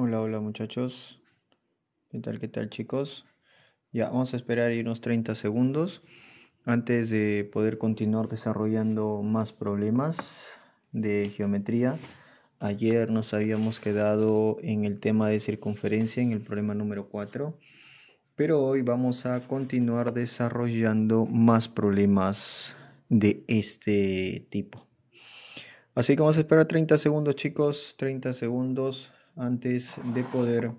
Hola, hola muchachos. ¿Qué tal, qué tal chicos? Ya, vamos a esperar unos 30 segundos antes de poder continuar desarrollando más problemas de geometría. Ayer nos habíamos quedado en el tema de circunferencia, en el problema número 4, pero hoy vamos a continuar desarrollando más problemas de este tipo. Así que vamos a esperar 30 segundos chicos, 30 segundos antes de poder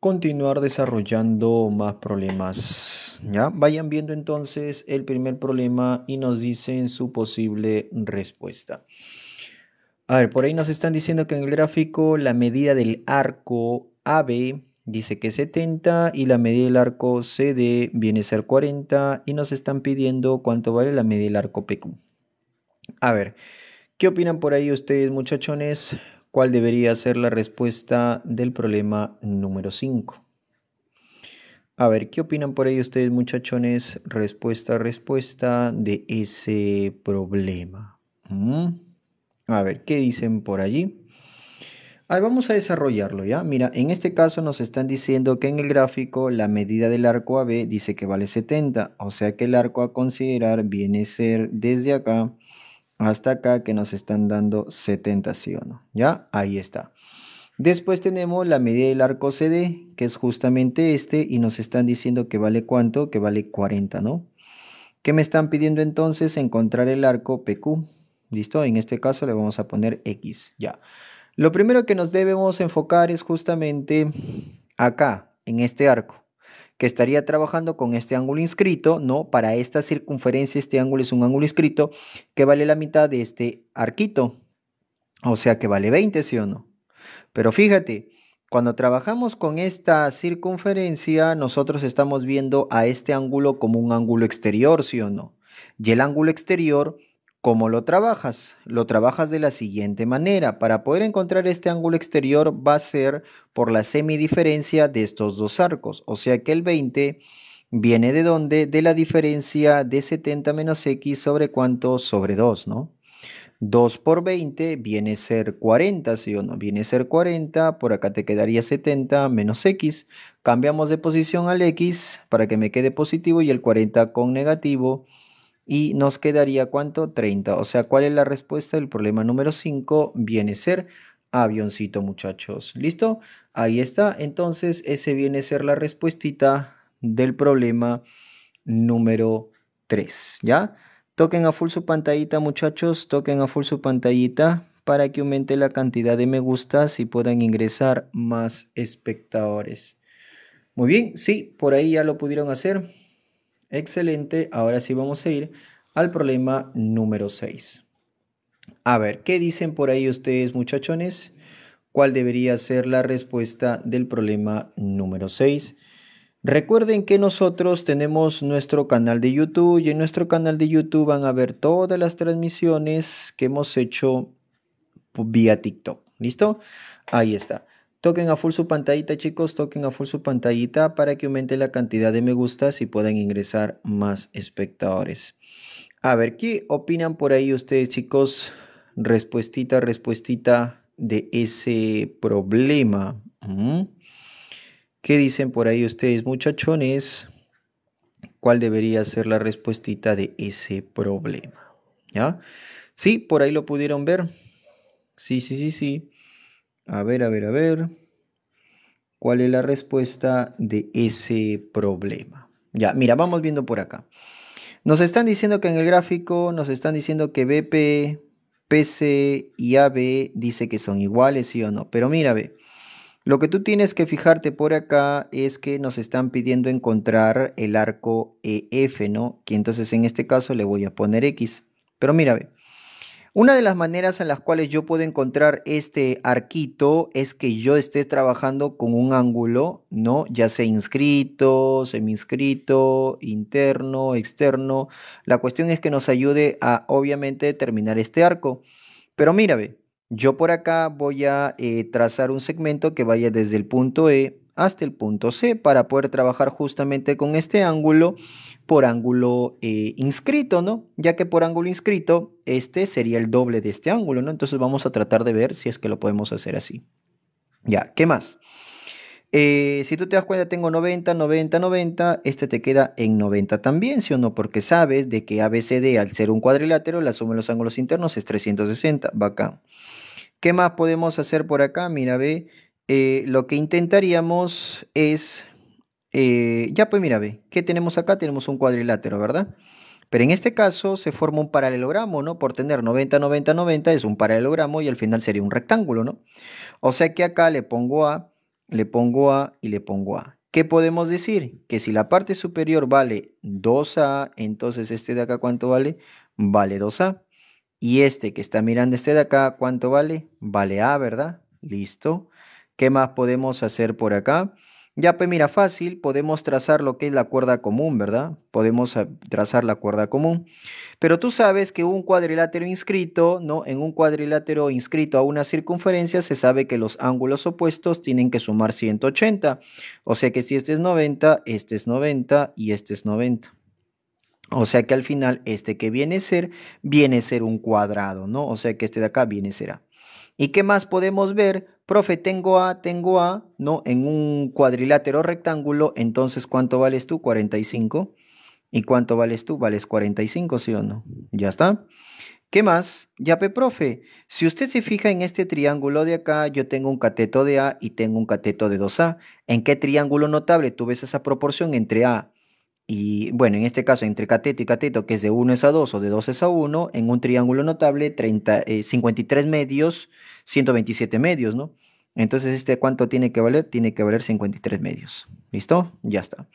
continuar desarrollando más problemas. ¿ya? Vayan viendo entonces el primer problema y nos dicen su posible respuesta. A ver, por ahí nos están diciendo que en el gráfico la medida del arco AB dice que es 70 y la medida del arco CD viene a ser 40 y nos están pidiendo cuánto vale la medida del arco PQ. A ver, ¿qué opinan por ahí ustedes muchachones? cuál debería ser la respuesta del problema número 5. A ver, ¿qué opinan por ahí ustedes muchachones? Respuesta, respuesta de ese problema. Mm. A ver, ¿qué dicen por allí? Ahí vamos a desarrollarlo, ¿ya? Mira, en este caso nos están diciendo que en el gráfico la medida del arco AB dice que vale 70, o sea que el arco a considerar viene a ser desde acá hasta acá que nos están dando 70, sí o no. Ya, ahí está. Después tenemos la medida del arco CD, que es justamente este, y nos están diciendo que vale cuánto, que vale 40, ¿no? ¿Qué me están pidiendo entonces? Encontrar el arco PQ. ¿Listo? En este caso le vamos a poner X, ya. Lo primero que nos debemos enfocar es justamente acá, en este arco que estaría trabajando con este ángulo inscrito, ¿no? Para esta circunferencia, este ángulo es un ángulo inscrito que vale la mitad de este arquito. O sea que vale 20, ¿sí o no? Pero fíjate, cuando trabajamos con esta circunferencia, nosotros estamos viendo a este ángulo como un ángulo exterior, ¿sí o no? Y el ángulo exterior ¿Cómo lo trabajas? Lo trabajas de la siguiente manera. Para poder encontrar este ángulo exterior va a ser por la semidiferencia de estos dos arcos. O sea que el 20 viene de dónde? De la diferencia de 70 menos x sobre cuánto? Sobre 2, ¿no? 2 por 20 viene a ser 40, ¿sí o no? Viene a ser 40, por acá te quedaría 70 menos x. Cambiamos de posición al x para que me quede positivo y el 40 con negativo y nos quedaría cuánto? 30. O sea, ¿cuál es la respuesta del problema número 5? Viene a ser avioncito, muchachos. ¿Listo? Ahí está. Entonces, ese viene a ser la respuesta del problema número 3. ¿Ya? Toquen a full su pantallita, muchachos. Toquen a full su pantallita para que aumente la cantidad de me gustas y puedan ingresar más espectadores. Muy bien, sí, por ahí ya lo pudieron hacer. Excelente, ahora sí vamos a ir al problema número 6. A ver, ¿qué dicen por ahí ustedes muchachones? ¿Cuál debería ser la respuesta del problema número 6? Recuerden que nosotros tenemos nuestro canal de YouTube y en nuestro canal de YouTube van a ver todas las transmisiones que hemos hecho vía TikTok. ¿Listo? Ahí está. Toquen a full su pantallita, chicos, toquen a full su pantallita para que aumente la cantidad de me gustas y puedan ingresar más espectadores. A ver, ¿qué opinan por ahí ustedes, chicos? Respuestita, respuestita de ese problema. ¿Qué dicen por ahí ustedes, muchachones? ¿Cuál debería ser la respuestita de ese problema? ¿Ya? Sí, por ahí lo pudieron ver. Sí, sí, sí, sí. A ver, a ver, a ver. ¿Cuál es la respuesta de ese problema? Ya, mira, vamos viendo por acá. Nos están diciendo que en el gráfico, nos están diciendo que BP, PC y AB dice que son iguales, sí o no. Pero mira, ve, lo que tú tienes que fijarte por acá es que nos están pidiendo encontrar el arco EF, ¿no? Que entonces en este caso le voy a poner X. Pero mira, ve, una de las maneras en las cuales yo puedo encontrar este arquito es que yo esté trabajando con un ángulo, ¿no? Ya sea inscrito, semi-inscrito, interno, externo. La cuestión es que nos ayude a obviamente determinar este arco. Pero mírame, yo por acá voy a eh, trazar un segmento que vaya desde el punto E hasta el punto C para poder trabajar justamente con este ángulo por ángulo eh, inscrito, ¿no? Ya que por ángulo inscrito, este sería el doble de este ángulo, ¿no? Entonces vamos a tratar de ver si es que lo podemos hacer así. Ya, ¿qué más? Eh, si tú te das cuenta, tengo 90, 90, 90, este te queda en 90 también, ¿sí o no? Porque sabes de que ABCD, al ser un cuadrilátero, la suma de los ángulos internos es 360, acá. ¿Qué más podemos hacer por acá? Mira, ve, eh, lo que intentaríamos es, eh, ya pues mira, ve, ¿qué tenemos acá? Tenemos un cuadrilátero, ¿verdad? Pero en este caso se forma un paralelogramo, ¿no? Por tener 90, 90, 90 es un paralelogramo y al final sería un rectángulo, ¿no? O sea que acá le pongo A, le pongo A y le pongo A. ¿Qué podemos decir? Que si la parte superior vale 2A, entonces este de acá ¿cuánto vale? Vale 2A. Y este que está mirando este de acá, ¿cuánto vale? Vale A, ¿verdad? Listo. ¿Qué más podemos hacer por acá? Ya, pues mira, fácil, podemos trazar lo que es la cuerda común, ¿verdad? Podemos eh, trazar la cuerda común. Pero tú sabes que un cuadrilátero inscrito, ¿no? En un cuadrilátero inscrito a una circunferencia se sabe que los ángulos opuestos tienen que sumar 180. O sea que si este es 90, este es 90 y este es 90. O sea que al final este que viene a ser, viene a ser un cuadrado, ¿no? O sea que este de acá viene a ser A. ¿Y qué más podemos ver? profe, tengo A, tengo A, ¿no? En un cuadrilátero rectángulo, entonces ¿cuánto vales tú? 45. ¿Y cuánto vales tú? Vales 45, ¿sí o no? Ya está. ¿Qué más? Ya, ve, profe, si usted se fija en este triángulo de acá, yo tengo un cateto de A y tengo un cateto de 2A. ¿En qué triángulo notable tú ves esa proporción entre A y bueno, en este caso, entre cateto y cateto, que es de 1 es a 2 o de 2 es a 1, en un triángulo notable, 30, 53 eh, medios, 127 medios, ¿no? Entonces, ¿este cuánto tiene que valer? Tiene que valer 53 medios. ¿Listo? Ya está.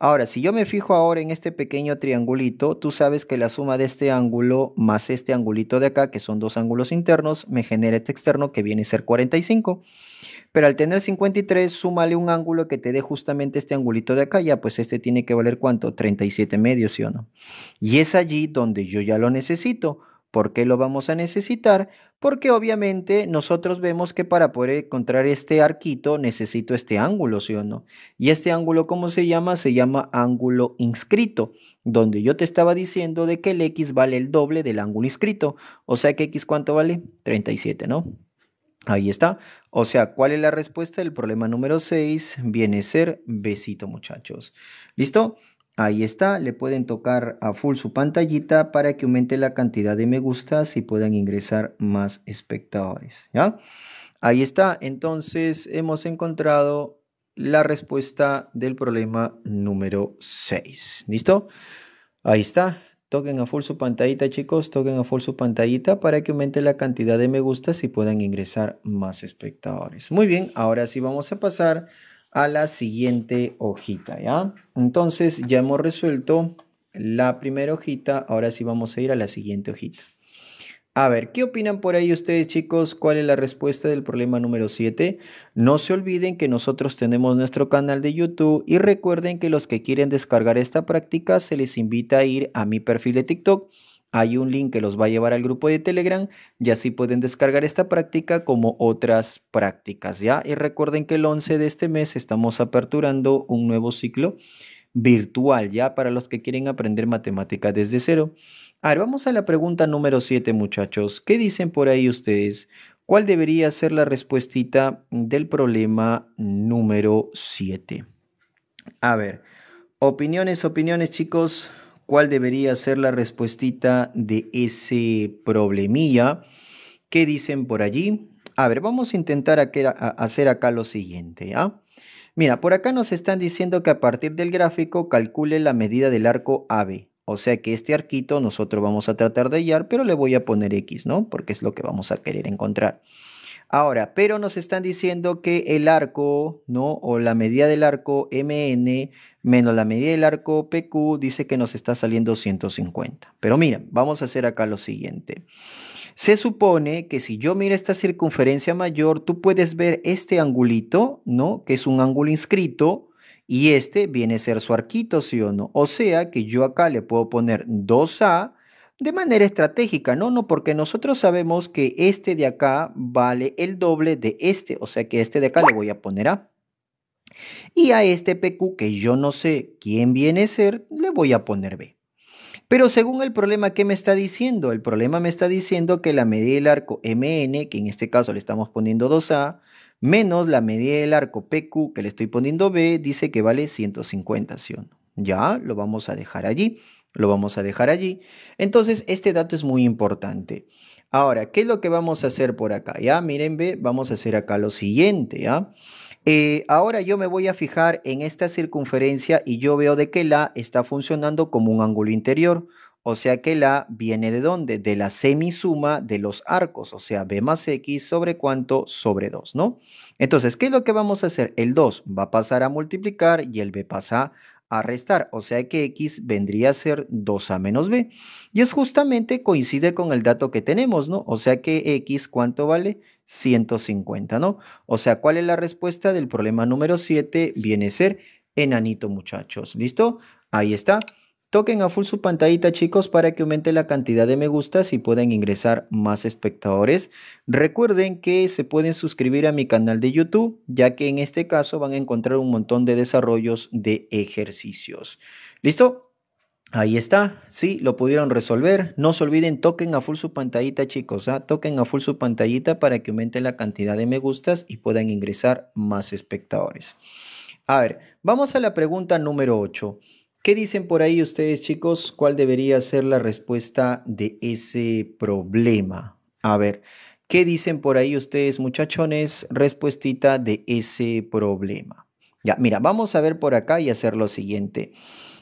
Ahora, si yo me fijo ahora en este pequeño triangulito, tú sabes que la suma de este ángulo más este angulito de acá, que son dos ángulos internos, me genera este externo que viene a ser 45. Pero al tener 53, súmale un ángulo que te dé justamente este angulito de acá, ya pues este tiene que valer cuánto? 37 medios, ¿sí o no? Y es allí donde yo ya lo necesito. ¿Por qué lo vamos a necesitar? Porque obviamente nosotros vemos que para poder encontrar este arquito necesito este ángulo, ¿sí o no? Y este ángulo, ¿cómo se llama? Se llama ángulo inscrito, donde yo te estaba diciendo de que el x vale el doble del ángulo inscrito. O sea que x cuánto vale? 37, ¿no? Ahí está. O sea, ¿cuál es la respuesta del problema número 6? Viene a ser besito, muchachos. ¿Listo? Ahí está, le pueden tocar a full su pantallita para que aumente la cantidad de me gustas y puedan ingresar más espectadores. ¿ya? Ahí está, entonces hemos encontrado la respuesta del problema número 6. ¿Listo? Ahí está. Toquen a full su pantallita, chicos. Toquen a full su pantallita para que aumente la cantidad de me gustas y puedan ingresar más espectadores. Muy bien, ahora sí vamos a pasar a la siguiente hojita, ¿ya? Entonces ya hemos resuelto la primera hojita, ahora sí vamos a ir a la siguiente hojita. A ver, ¿qué opinan por ahí ustedes chicos? ¿Cuál es la respuesta del problema número 7? No se olviden que nosotros tenemos nuestro canal de YouTube y recuerden que los que quieren descargar esta práctica se les invita a ir a mi perfil de TikTok hay un link que los va a llevar al grupo de Telegram y así pueden descargar esta práctica como otras prácticas, ¿ya? Y recuerden que el 11 de este mes estamos aperturando un nuevo ciclo virtual, ¿ya? Para los que quieren aprender matemática desde cero. A ver, vamos a la pregunta número 7, muchachos. ¿Qué dicen por ahí ustedes? ¿Cuál debería ser la respuestita del problema número 7? A ver, opiniones, opiniones, chicos cuál debería ser la respuesta de ese problemilla. ¿Qué dicen por allí? A ver, vamos a intentar hacer acá lo siguiente. ¿ah? Mira, por acá nos están diciendo que a partir del gráfico calcule la medida del arco AB. O sea que este arquito nosotros vamos a tratar de hallar, pero le voy a poner X, ¿no? Porque es lo que vamos a querer encontrar. Ahora, pero nos están diciendo que el arco, ¿no? O la medida del arco MN menos la medida del arco PQ dice que nos está saliendo 150. Pero mira, vamos a hacer acá lo siguiente. Se supone que si yo miro esta circunferencia mayor, tú puedes ver este angulito, ¿no? Que es un ángulo inscrito y este viene a ser su arquito, ¿sí o no? O sea que yo acá le puedo poner 2A de manera estratégica, ¿no? No, porque nosotros sabemos que este de acá vale el doble de este, o sea que este de acá le voy a poner A. Y a este PQ, que yo no sé quién viene a ser, le voy a poner B. Pero según el problema, ¿qué me está diciendo? El problema me está diciendo que la medida del arco MN, que en este caso le estamos poniendo 2A, menos la medida del arco PQ, que le estoy poniendo B, dice que vale 150, ¿sí Ya, lo vamos a dejar allí. Lo vamos a dejar allí. Entonces, este dato es muy importante. Ahora, ¿qué es lo que vamos a hacer por acá? Ya, miren, ve, vamos a hacer acá lo siguiente, ¿ya? Eh, ahora yo me voy a fijar en esta circunferencia y yo veo de que la está funcionando como un ángulo interior. O sea que la viene de dónde? De la semisuma de los arcos, o sea, b más x sobre cuánto? Sobre 2, ¿no? Entonces, ¿qué es lo que vamos a hacer? El 2 va a pasar a multiplicar y el b pasa a restar, o sea que x vendría a ser 2 a menos b. Y es justamente coincide con el dato que tenemos, ¿no? O sea que x, ¿cuánto vale? 150, ¿no? O sea, ¿cuál es la respuesta del problema número 7? Viene a ser enanito, muchachos. ¿Listo? Ahí está. Toquen a full su pantallita chicos para que aumente la cantidad de me gustas y puedan ingresar más espectadores. Recuerden que se pueden suscribir a mi canal de YouTube, ya que en este caso van a encontrar un montón de desarrollos de ejercicios. ¿Listo? Ahí está, sí, lo pudieron resolver. No se olviden, toquen a full su pantallita, chicos. ¿ah? Toquen a full su pantallita para que aumente la cantidad de me gustas y puedan ingresar más espectadores. A ver, vamos a la pregunta número 8. ¿Qué dicen por ahí ustedes, chicos? ¿Cuál debería ser la respuesta de ese problema? A ver, ¿qué dicen por ahí ustedes, muchachones? Respuestita de ese problema. Ya, mira, vamos a ver por acá y hacer lo siguiente.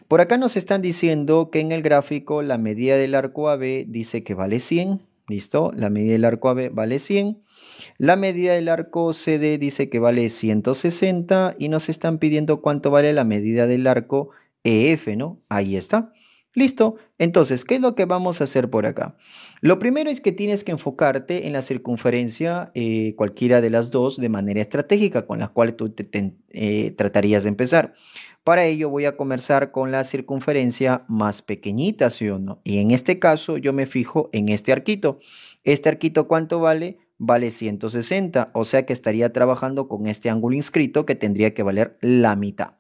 Por acá nos están diciendo que en el gráfico la medida del arco AB dice que vale 100. ¿Listo? La medida del arco AB vale 100. La medida del arco CD dice que vale 160 y nos están pidiendo cuánto vale la medida del arco EF, ¿no? Ahí está. Listo. Entonces, ¿qué es lo que vamos a hacer por acá? Lo primero es que tienes que enfocarte en la circunferencia, eh, cualquiera de las dos, de manera estratégica, con la cual tú eh, tratarías de empezar. Para ello voy a comenzar con la circunferencia más pequeñita, ¿sí o no? Y en este caso yo me fijo en este arquito. ¿Este arquito cuánto vale? Vale 160, o sea que estaría trabajando con este ángulo inscrito que tendría que valer la mitad.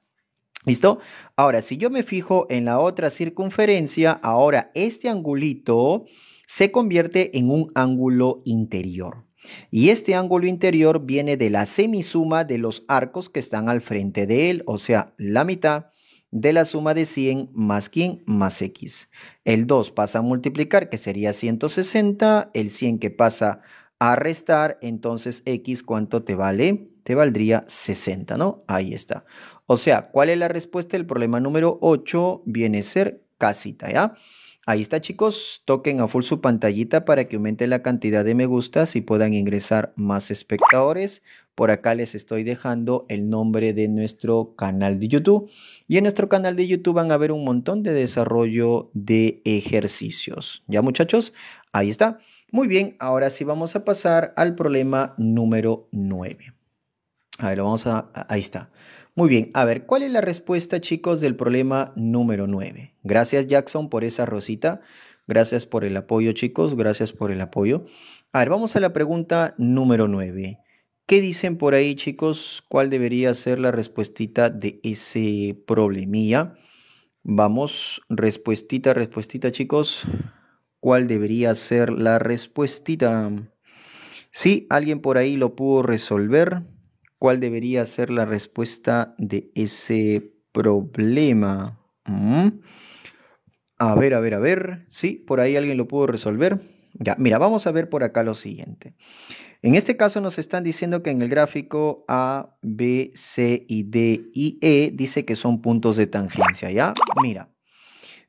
¿Listo? Ahora, si yo me fijo en la otra circunferencia, ahora este angulito se convierte en un ángulo interior. Y este ángulo interior viene de la semisuma de los arcos que están al frente de él, o sea, la mitad de la suma de 100 más ¿quién? más x. El 2 pasa a multiplicar, que sería 160, el 100 que pasa a restar, entonces x cuánto te vale? te valdría 60, ¿no? Ahí está. O sea, ¿cuál es la respuesta del problema número 8? Viene a ser casita, ¿ya? Ahí está chicos, toquen a full su pantallita para que aumente la cantidad de me gustas y puedan ingresar más espectadores. Por acá les estoy dejando el nombre de nuestro canal de YouTube. Y en nuestro canal de YouTube van a ver un montón de desarrollo de ejercicios. ¿Ya muchachos? Ahí está. Muy bien, ahora sí vamos a pasar al problema número 9. A ver, vamos a, ahí está. Muy bien, a ver, ¿cuál es la respuesta, chicos, del problema número 9? Gracias, Jackson, por esa rosita. Gracias por el apoyo, chicos. Gracias por el apoyo. A ver, vamos a la pregunta número 9. ¿Qué dicen por ahí, chicos? ¿Cuál debería ser la respuestita de ese problemilla? Vamos, respuestita, respuestita, chicos. ¿Cuál debería ser la respuestita? Sí, alguien por ahí lo pudo resolver cuál debería ser la respuesta de ese problema. Mm. A ver, a ver, a ver. Sí, por ahí alguien lo pudo resolver. Ya, mira, vamos a ver por acá lo siguiente. En este caso nos están diciendo que en el gráfico A, B, C y D y E dice que son puntos de tangencia, ¿ya? Mira.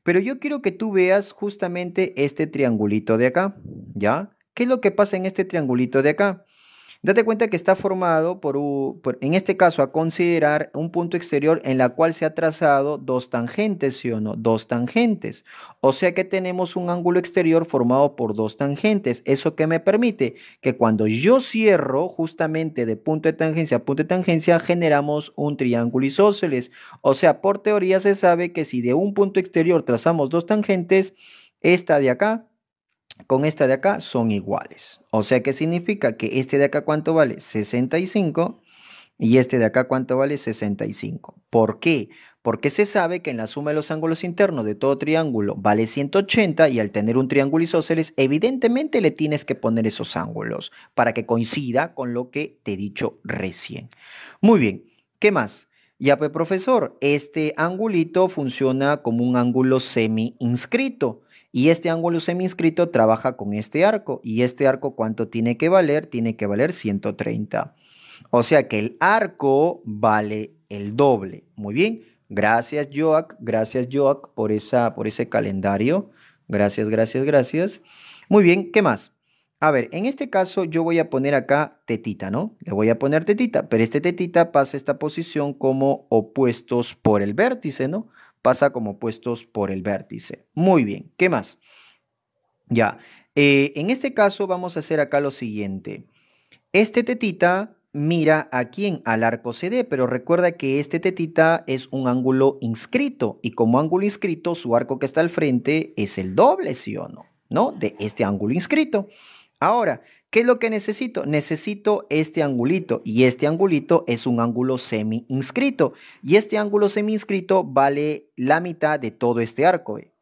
Pero yo quiero que tú veas justamente este triangulito de acá, ¿ya? ¿Qué es lo que pasa en este triangulito de acá? Date cuenta que está formado por, en este caso, a considerar un punto exterior en la cual se ha trazado dos tangentes, ¿sí o no? Dos tangentes. O sea que tenemos un ángulo exterior formado por dos tangentes. ¿Eso que me permite? Que cuando yo cierro justamente de punto de tangencia a punto de tangencia, generamos un triángulo isósceles. O sea, por teoría se sabe que si de un punto exterior trazamos dos tangentes, esta de acá con esta de acá son iguales. O sea que significa que este de acá cuánto vale 65 y este de acá cuánto vale 65. ¿Por qué? Porque se sabe que en la suma de los ángulos internos de todo triángulo vale 180 y al tener un triángulo isósceles evidentemente le tienes que poner esos ángulos para que coincida con lo que te he dicho recién. Muy bien, ¿qué más? Ya pues profesor, este angulito funciona como un ángulo semi inscrito. Y este ángulo semi-inscrito trabaja con este arco. ¿Y este arco cuánto tiene que valer? Tiene que valer 130. O sea que el arco vale el doble. Muy bien. Gracias, Joac. Gracias, Joac, por, esa, por ese calendario. Gracias, gracias, gracias. Muy bien, ¿qué más? A ver, en este caso yo voy a poner acá tetita, ¿no? Le voy a poner tetita, pero este tetita pasa esta posición como opuestos por el vértice, ¿no? pasa como puestos por el vértice. Muy bien, ¿qué más? Ya, eh, en este caso vamos a hacer acá lo siguiente. Este tetita mira a quién, al arco CD, pero recuerda que este tetita es un ángulo inscrito y como ángulo inscrito su arco que está al frente es el doble, sí o no, ¿no? De este ángulo inscrito. Ahora, ¿Qué es lo que necesito? Necesito este angulito y este angulito es un ángulo semi inscrito y este ángulo semi inscrito vale la mitad de todo este arco. Eh.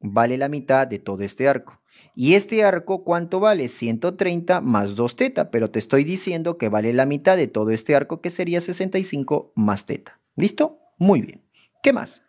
Vale la mitad de todo este arco. Y este arco, ¿cuánto vale? 130 más 2 teta, pero te estoy diciendo que vale la mitad de todo este arco que sería 65 más teta. ¿Listo? Muy bien. ¿Qué más?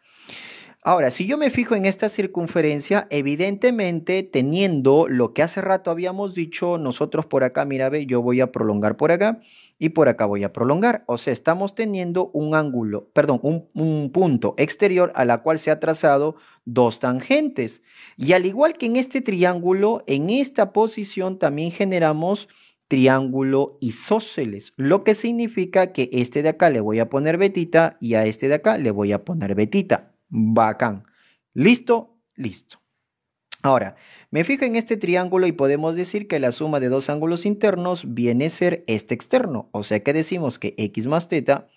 Ahora, si yo me fijo en esta circunferencia, evidentemente teniendo lo que hace rato habíamos dicho, nosotros por acá, mira, ve, yo voy a prolongar por acá y por acá voy a prolongar. O sea, estamos teniendo un ángulo, perdón, un, punto exterior a la cual se ha trazado dos tangentes. Y al igual que en este triángulo, en esta posición también generamos triángulo isósceles, lo que significa que este de acá le voy a poner betita y a este de acá le voy a poner betita. Bacán. ¿Listo? Listo. Ahora, me fijo en este triángulo y podemos decir que la suma de dos ángulos internos viene a ser este externo. O sea que decimos que x más teta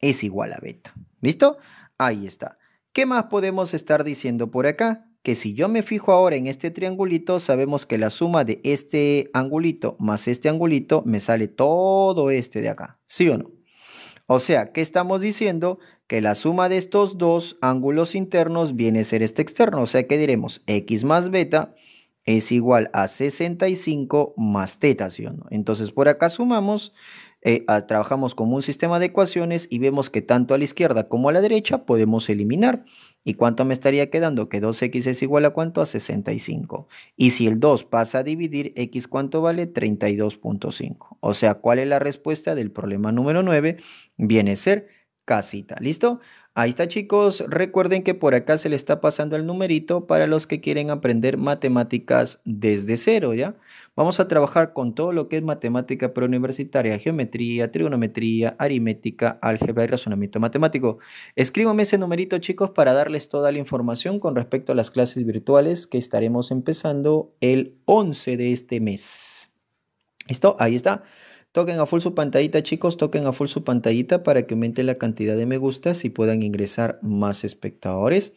es igual a beta. ¿Listo? Ahí está. ¿Qué más podemos estar diciendo por acá? Que si yo me fijo ahora en este triangulito, sabemos que la suma de este angulito más este angulito me sale todo este de acá. ¿Sí o no? O sea, que estamos diciendo? Que la suma de estos dos ángulos internos viene a ser este externo. O sea, que diremos x más beta es igual a 65 más teta, ¿sí o no? Entonces, por acá sumamos eh, trabajamos como un sistema de ecuaciones y vemos que tanto a la izquierda como a la derecha podemos eliminar. ¿Y cuánto me estaría quedando? Que 2x es igual a cuánto? A 65. Y si el 2 pasa a dividir, x cuánto vale? 32.5. O sea, ¿cuál es la respuesta del problema número 9? Viene a ser casita. ¿Listo? Ahí está chicos. Recuerden que por acá se le está pasando el numerito para los que quieren aprender matemáticas desde cero, ¿ya? Vamos a trabajar con todo lo que es matemática preuniversitaria, geometría, trigonometría, aritmética, álgebra y razonamiento matemático. Escríbame ese numerito, chicos, para darles toda la información con respecto a las clases virtuales que estaremos empezando el 11 de este mes. ¿Listo? Ahí está. Toquen a full su pantallita, chicos, toquen a full su pantallita para que aumente la cantidad de me gustas y puedan ingresar más espectadores.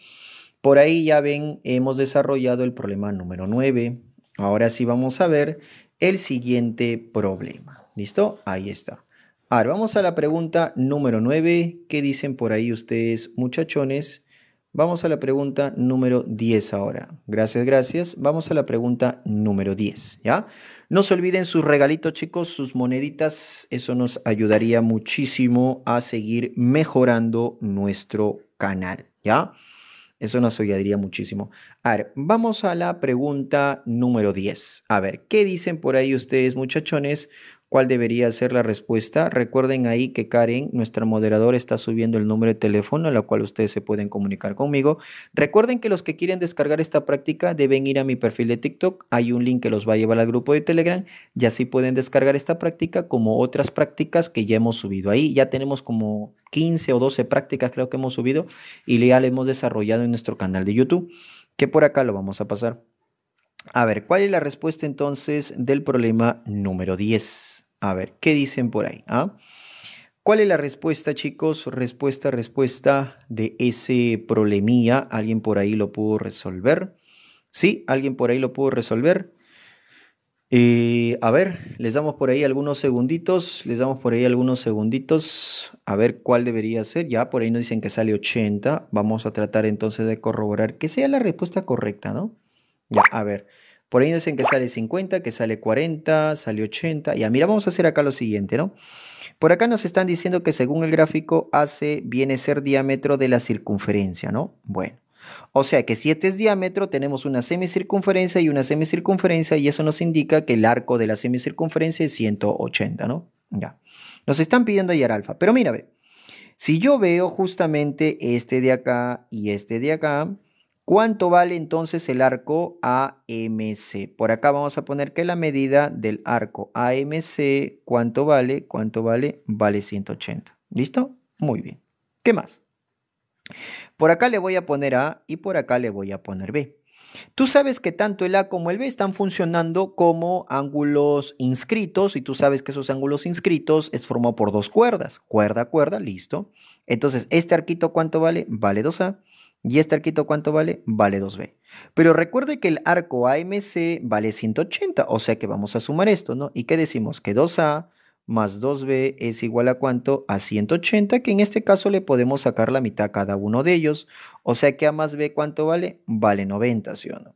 Por ahí ya ven, hemos desarrollado el problema número 9, Ahora sí vamos a ver el siguiente problema. ¿Listo? Ahí está. Ahora vamos a la pregunta número 9. ¿Qué dicen por ahí ustedes, muchachones? Vamos a la pregunta número 10 ahora. Gracias, gracias. Vamos a la pregunta número 10, ¿ya? No se olviden sus regalitos, chicos, sus moneditas. Eso nos ayudaría muchísimo a seguir mejorando nuestro canal, ¿ya? Eso nos ayudaría muchísimo. A ver, vamos a la pregunta número 10. A ver, ¿qué dicen por ahí ustedes, muchachones, cuál debería ser la respuesta. Recuerden ahí que Karen, nuestra moderadora, está subiendo el número de teléfono a la cual ustedes se pueden comunicar conmigo. Recuerden que los que quieren descargar esta práctica deben ir a mi perfil de TikTok. Hay un link que los va a llevar al grupo de Telegram y así pueden descargar esta práctica como otras prácticas que ya hemos subido ahí. Ya tenemos como 15 o 12 prácticas creo que hemos subido y ya la hemos desarrollado en nuestro canal de YouTube, que por acá lo vamos a pasar. A ver, ¿cuál es la respuesta entonces del problema número 10? A ver, ¿qué dicen por ahí? Ah? ¿Cuál es la respuesta, chicos? Respuesta, respuesta de ese problemía. ¿Alguien por ahí lo pudo resolver? ¿Sí? ¿Alguien por ahí lo pudo resolver? Eh, a ver, les damos por ahí algunos segunditos, les damos por ahí algunos segunditos, a ver cuál debería ser. Ya por ahí nos dicen que sale 80, vamos a tratar entonces de corroborar que sea la respuesta correcta, ¿no? Ya, a ver. Por ahí dicen que sale 50, que sale 40, sale 80. Ya, mira, vamos a hacer acá lo siguiente, ¿no? Por acá nos están diciendo que según el gráfico hace, viene a ser diámetro de la circunferencia, ¿no? Bueno. O sea que si este es diámetro, tenemos una semicircunferencia y una semicircunferencia y eso nos indica que el arco de la semicircunferencia es 180, ¿no? Ya. Nos están pidiendo hallar alfa. Pero mira, Si yo veo justamente este de acá y este de acá, ¿Cuánto vale entonces el arco AMC? Por acá vamos a poner que la medida del arco AMC, ¿cuánto vale? ¿Cuánto vale? Vale 180. ¿Listo? Muy bien. ¿Qué más? Por acá le voy a poner A y por acá le voy a poner B. Tú sabes que tanto el A como el B están funcionando como ángulos inscritos y tú sabes que esos ángulos inscritos es formado por dos cuerdas, cuerda, cuerda, listo. Entonces, este arquito ¿cuánto vale? Vale 2A ¿Y este arquito cuánto vale? Vale 2B. Pero recuerde que el arco AMC vale 180, o sea que vamos a sumar esto, ¿no? ¿Y qué decimos? Que 2A más 2B es igual a cuánto? A 180, que en este caso le podemos sacar la mitad a cada uno de ellos. O sea que A más B, ¿cuánto vale? Vale 90, ¿sí o no?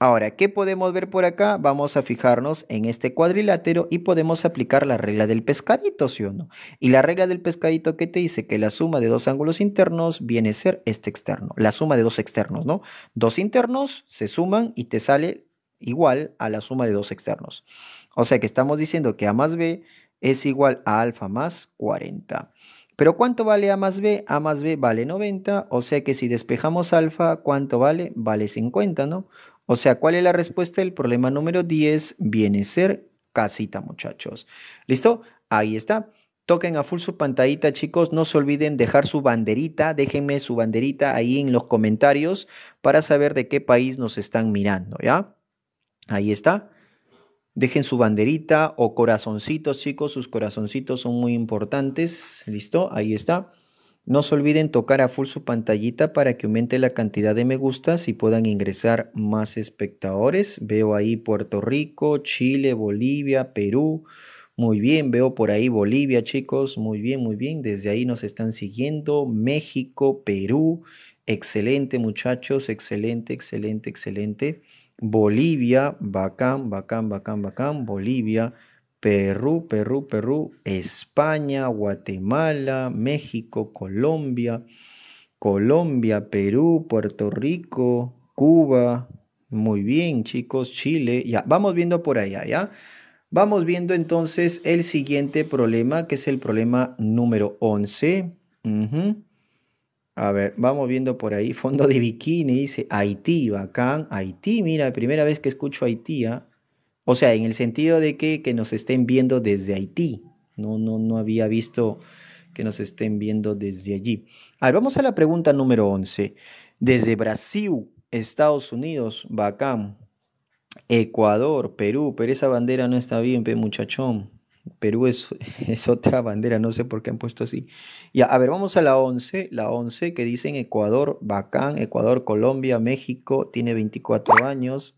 Ahora, ¿qué podemos ver por acá? Vamos a fijarnos en este cuadrilátero y podemos aplicar la regla del pescadito, ¿sí o no? Y la regla del pescadito que te dice que la suma de dos ángulos internos viene a ser este externo, la suma de dos externos, ¿no? Dos internos se suman y te sale igual a la suma de dos externos. O sea que estamos diciendo que A más B es igual a alfa más 40. Pero ¿cuánto vale A más B? A más B vale 90, o sea que si despejamos alfa, ¿cuánto vale? Vale 50, ¿no? O sea, ¿cuál es la respuesta del problema número 10? Viene a ser casita, muchachos. ¿Listo? Ahí está. Toquen a full su pantallita, chicos. No se olviden dejar su banderita. Déjenme su banderita ahí en los comentarios para saber de qué país nos están mirando, ¿ya? Ahí está. Dejen su banderita o corazoncitos, chicos. Sus corazoncitos son muy importantes. ¿Listo? Ahí está. No se olviden tocar a full su pantallita para que aumente la cantidad de me gustas y puedan ingresar más espectadores. Veo ahí Puerto Rico, Chile, Bolivia, Perú. Muy bien, veo por ahí Bolivia, chicos. Muy bien, muy bien. Desde ahí nos están siguiendo. México, Perú. Excelente, muchachos. Excelente, excelente, excelente. Bolivia, bacán, bacán, bacán, bacán, Bolivia, Perú, Perú, Perú, España, Guatemala, México, Colombia, Colombia, Perú, Puerto Rico, Cuba. Muy bien, chicos, Chile. Ya, vamos viendo por allá, ¿ya? Vamos viendo entonces el siguiente problema, que es el problema número 11. A ver, vamos viendo por ahí. Fondo de bikini, dice Haití, bacán. Haití, mira, primera vez que escucho Haití. ¿ah? O sea, en el sentido de que, que, nos estén viendo desde Haití. No, no, no había visto que nos estén viendo desde allí. A ver, vamos a la pregunta número 11. Desde Brasil, Estados Unidos, bacán. Ecuador, Perú, pero esa bandera no está bien, pe muchachón. Perú es, es, otra bandera, no sé por qué han puesto así. Ya, a ver, vamos a la 11, la 11 que dicen Ecuador, bacán, Ecuador, Colombia, México, tiene 24 años.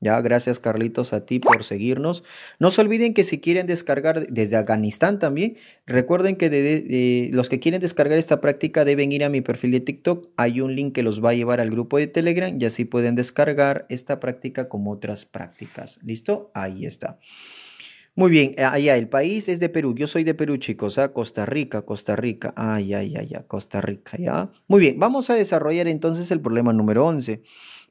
Ya, gracias Carlitos a ti por seguirnos. No se olviden que si quieren descargar desde Afganistán también, recuerden que los que quieren descargar esta práctica deben ir a mi perfil de TikTok. Hay un link que los va a llevar al grupo de Telegram y así pueden descargar esta práctica como otras prácticas. ¿Listo? Ahí está. Muy bien, eh, allá, el país es de Perú. Yo soy de Perú, chicos. ¿ah? Costa Rica, Costa Rica. Ay, ay, ay, ay, Costa Rica, ya. Muy bien, vamos a desarrollar entonces el problema número 11.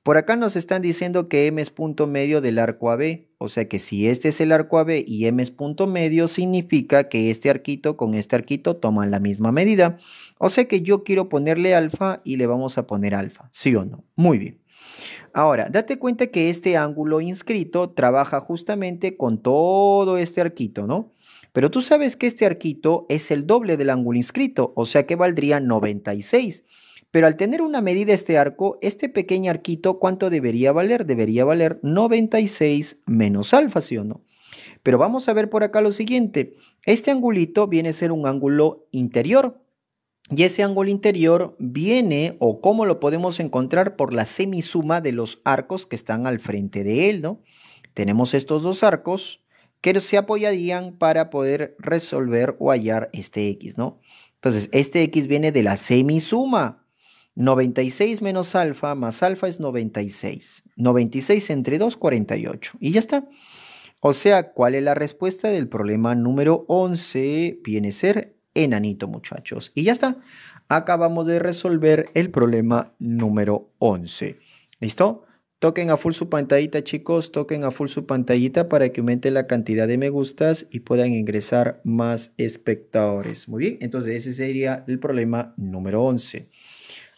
Por acá nos están diciendo que M es punto medio del arco AB. O sea que si este es el arco AB y M es punto medio, significa que este arquito con este arquito toman la misma medida. O sea que yo quiero ponerle alfa y le vamos a poner alfa. ¿Sí o no? Muy bien. Ahora, date cuenta que este ángulo inscrito trabaja justamente con todo este arquito, ¿no? Pero tú sabes que este arquito es el doble del ángulo inscrito, o sea que valdría 96. Pero al tener una medida este arco, este pequeño arquito, ¿cuánto debería valer? Debería valer 96 menos alfa, ¿sí o no? Pero vamos a ver por acá lo siguiente. Este angulito viene a ser un ángulo interior, y ese ángulo interior viene o cómo lo podemos encontrar por la semisuma de los arcos que están al frente de él, ¿no? Tenemos estos dos arcos que se apoyarían para poder resolver o hallar este x, ¿no? Entonces, este x viene de la semisuma. 96 menos alfa más alfa es 96. 96 entre 2, 48. Y ya está. O sea, ¿cuál es la respuesta del problema número 11? Viene a ser enanito, muchachos. Y ya está. Acabamos de resolver el problema número 11. ¿Listo? Toquen a full su pantallita, chicos. Toquen a full su pantallita para que aumente la cantidad de me gustas y puedan ingresar más espectadores. Muy bien, entonces ese sería el problema número 11.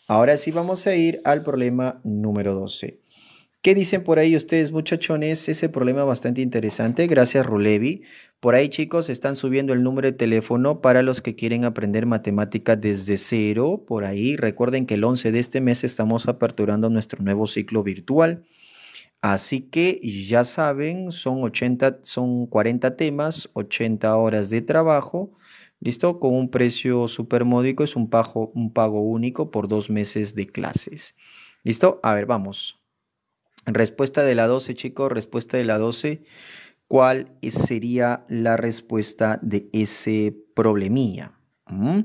Ahora sí vamos a ir al problema número 12. ¿Qué dicen por ahí ustedes, muchachones? Ese problema bastante interesante. Gracias, Rulevi. Por ahí, chicos, están subiendo el número de teléfono para los que quieren aprender matemática desde cero. Por ahí, recuerden que el 11 de este mes estamos aperturando nuestro nuevo ciclo virtual. Así que ya saben, son 80, son 40 temas, 80 horas de trabajo. ¿Listo? Con un precio supermódico, es un pago, un pago único por dos meses de clases. ¿Listo? A ver, vamos. Respuesta de la 12, chicos, respuesta de la 12. ¿Cuál sería la respuesta de ese problemilla? ¿Mm?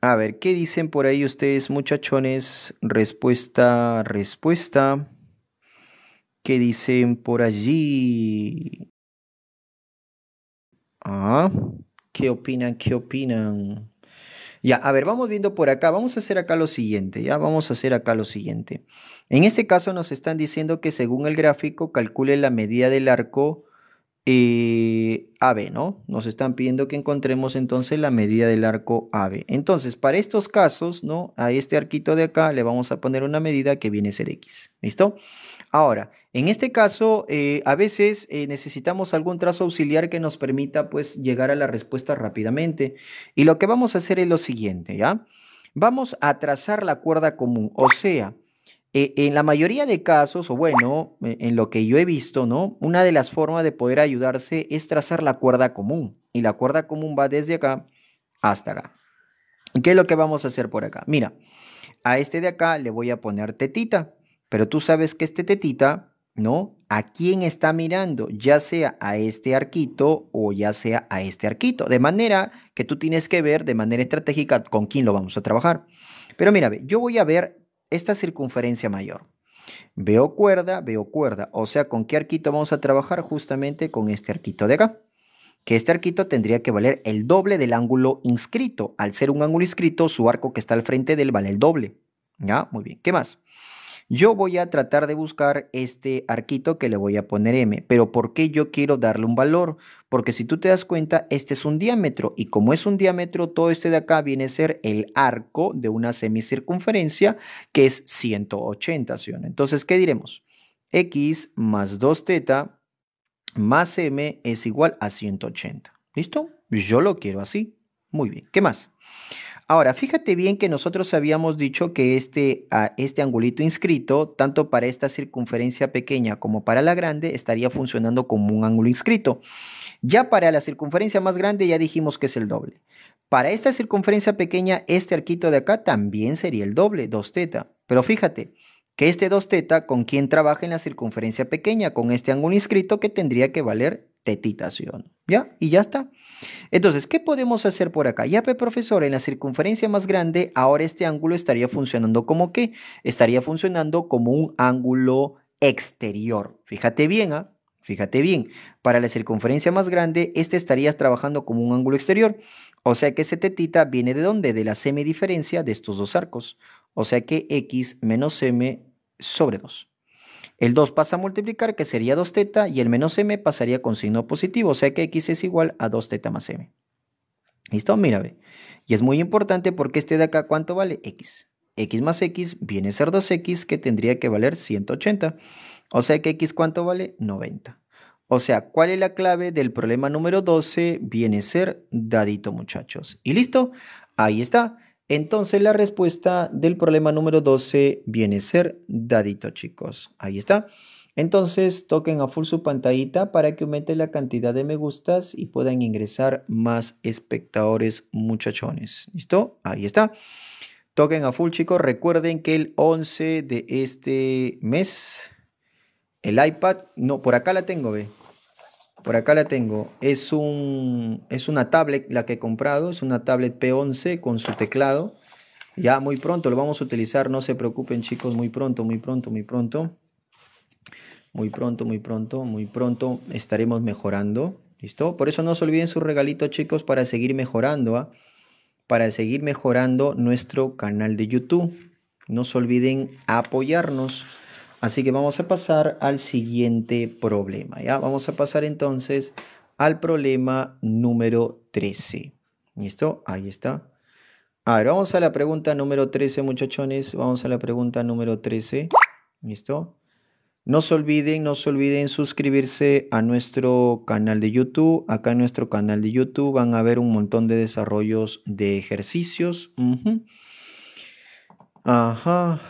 A ver, ¿qué dicen por ahí ustedes, muchachones? Respuesta, respuesta. ¿Qué dicen por allí? Ah, ¿qué opinan? ¿Qué opinan? Ya, a ver, vamos viendo por acá. Vamos a hacer acá lo siguiente, ya vamos a hacer acá lo siguiente. En este caso nos están diciendo que según el gráfico calcule la medida del arco eh, AB, ¿no? Nos están pidiendo que encontremos entonces la medida del arco AB. Entonces, para estos casos, ¿no? A este arquito de acá le vamos a poner una medida que viene a ser X. ¿Listo? Ahora, en este caso, eh, a veces eh, necesitamos algún trazo auxiliar que nos permita pues llegar a la respuesta rápidamente. Y lo que vamos a hacer es lo siguiente, ¿ya? Vamos a trazar la cuerda común, o sea, eh, en la mayoría de casos, o bueno, en lo que yo he visto, ¿no? Una de las formas de poder ayudarse es trazar la cuerda común. Y la cuerda común va desde acá hasta acá. ¿Qué es lo que vamos a hacer por acá? Mira, a este de acá le voy a poner tetita. Pero tú sabes que este tetita, ¿no? ¿A quién está mirando? Ya sea a este arquito o ya sea a este arquito. De manera que tú tienes que ver de manera estratégica con quién lo vamos a trabajar. Pero mira, yo voy a ver esta circunferencia mayor. Veo cuerda, veo cuerda. O sea, ¿con qué arquito vamos a trabajar? Justamente con este arquito de acá. Que este arquito tendría que valer el doble del ángulo inscrito. Al ser un ángulo inscrito, su arco que está al frente del vale el doble. ¿Ya? Muy bien. ¿Qué más? Yo voy a tratar de buscar este arquito que le voy a poner m, pero ¿por qué yo quiero darle un valor? Porque si tú te das cuenta, este es un diámetro y como es un diámetro, todo este de acá viene a ser el arco de una semicircunferencia que es 180, ¿sí? Entonces, ¿qué diremos? X más 2 θ más m es igual a 180. ¿Listo? Yo lo quiero así. Muy bien. ¿Qué más? Ahora, fíjate bien que nosotros habíamos dicho que este, ah, este angulito inscrito, tanto para esta circunferencia pequeña como para la grande, estaría funcionando como un ángulo inscrito. Ya para la circunferencia más grande ya dijimos que es el doble. Para esta circunferencia pequeña, este arquito de acá también sería el doble, 2 θ Pero fíjate que este 2 θ ¿con quién trabaja en la circunferencia pequeña? Con este ángulo inscrito que tendría que valer tetitación. ¿Ya? Y ya está. Entonces, ¿qué podemos hacer por acá? Ya, profesor, en la circunferencia más grande, ahora este ángulo estaría funcionando como qué? Estaría funcionando como un ángulo exterior. Fíjate bien, ¿ah? Fíjate bien, para la circunferencia más grande, este estaría trabajando como un ángulo exterior. O sea que ese tetita viene de dónde? De la semidiferencia de estos dos arcos. O sea que x menos m sobre 2. El 2 pasa a multiplicar, que sería 2θ, y el menos m pasaría con signo positivo, o sea que x es igual a 2θ más m. ¿Listo? Mira, Y es muy importante porque este de acá, ¿cuánto vale? x. x más x viene a ser 2x, que tendría que valer 180. O sea que x, ¿cuánto vale? 90. O sea, ¿cuál es la clave del problema número 12? Viene a ser dadito, muchachos. Y listo, ahí está. Entonces la respuesta del problema número 12 viene a ser dadito, chicos. Ahí está. Entonces toquen a full su pantallita para que aumente la cantidad de me gustas y puedan ingresar más espectadores muchachones. ¿Listo? Ahí está. Toquen a full chicos. Recuerden que el 11 de este mes, el iPad, no, por acá la tengo, ve. Por acá la tengo. Es, un, es una tablet la que he comprado. Es una tablet P11 con su teclado. Ya muy pronto lo vamos a utilizar. No se preocupen chicos. Muy pronto, muy pronto, muy pronto. Muy pronto, muy pronto, muy pronto estaremos mejorando. ¿Listo? Por eso no se olviden su regalito chicos para seguir mejorando. ¿ah? Para seguir mejorando nuestro canal de YouTube. No se olviden apoyarnos. Así que vamos a pasar al siguiente problema, ¿ya? Vamos a pasar entonces al problema número 13. ¿Listo? Ahí está. A ver, vamos a la pregunta número 13, muchachones. Vamos a la pregunta número 13. ¿Listo? No se olviden, no se olviden suscribirse a nuestro canal de YouTube. Acá en nuestro canal de YouTube van a ver un montón de desarrollos de ejercicios. Ajá.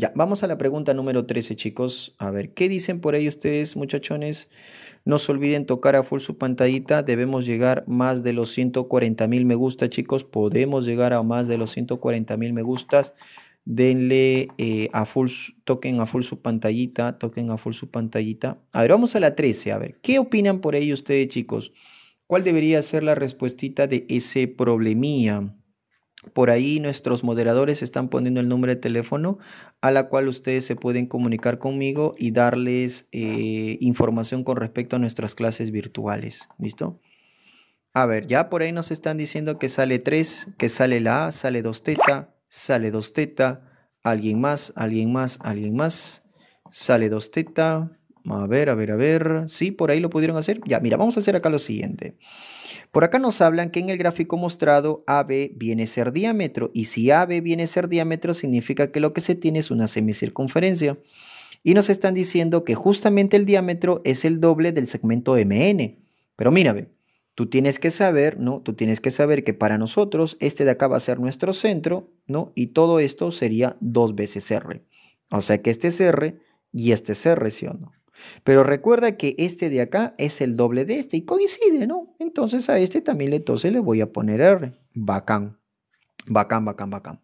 Ya, vamos a la pregunta número 13, chicos. A ver, ¿qué dicen por ahí ustedes, muchachones? No se olviden tocar a full su pantallita. Debemos llegar más de los 140 mil me gusta, chicos. Podemos llegar a más de los 140 mil me gustas. Denle eh, a full, toquen a full su pantallita, toquen a full su pantallita. A ver, vamos a la 13. A ver, ¿qué opinan por ahí ustedes, chicos? ¿Cuál debería ser la respuesta de ese problemía? Por ahí nuestros moderadores están poniendo el número de teléfono a la cual ustedes se pueden comunicar conmigo y darles eh, información con respecto a nuestras clases virtuales. ¿Listo? A ver, ya por ahí nos están diciendo que sale 3, que sale la A, sale 2 teta, sale 2 teta, alguien más, alguien más, alguien más, sale 2 teta, a ver, a ver, a ver. Sí, por ahí lo pudieron hacer. Ya, mira, vamos a hacer acá lo siguiente. Por acá nos hablan que en el gráfico mostrado AB viene a ser diámetro. Y si AB viene a ser diámetro, significa que lo que se tiene es una semicircunferencia. Y nos están diciendo que justamente el diámetro es el doble del segmento MN. Pero mira, tú tienes que saber, ¿no? Tú tienes que saber que para nosotros este de acá va a ser nuestro centro, ¿no? Y todo esto sería dos veces R. O sea que este es R y este es R, ¿sí o no? Pero recuerda que este de acá es el doble de este y coincide, ¿no? Entonces a este también entonces le voy a poner R. Bacán. Bacán, bacán, bacán.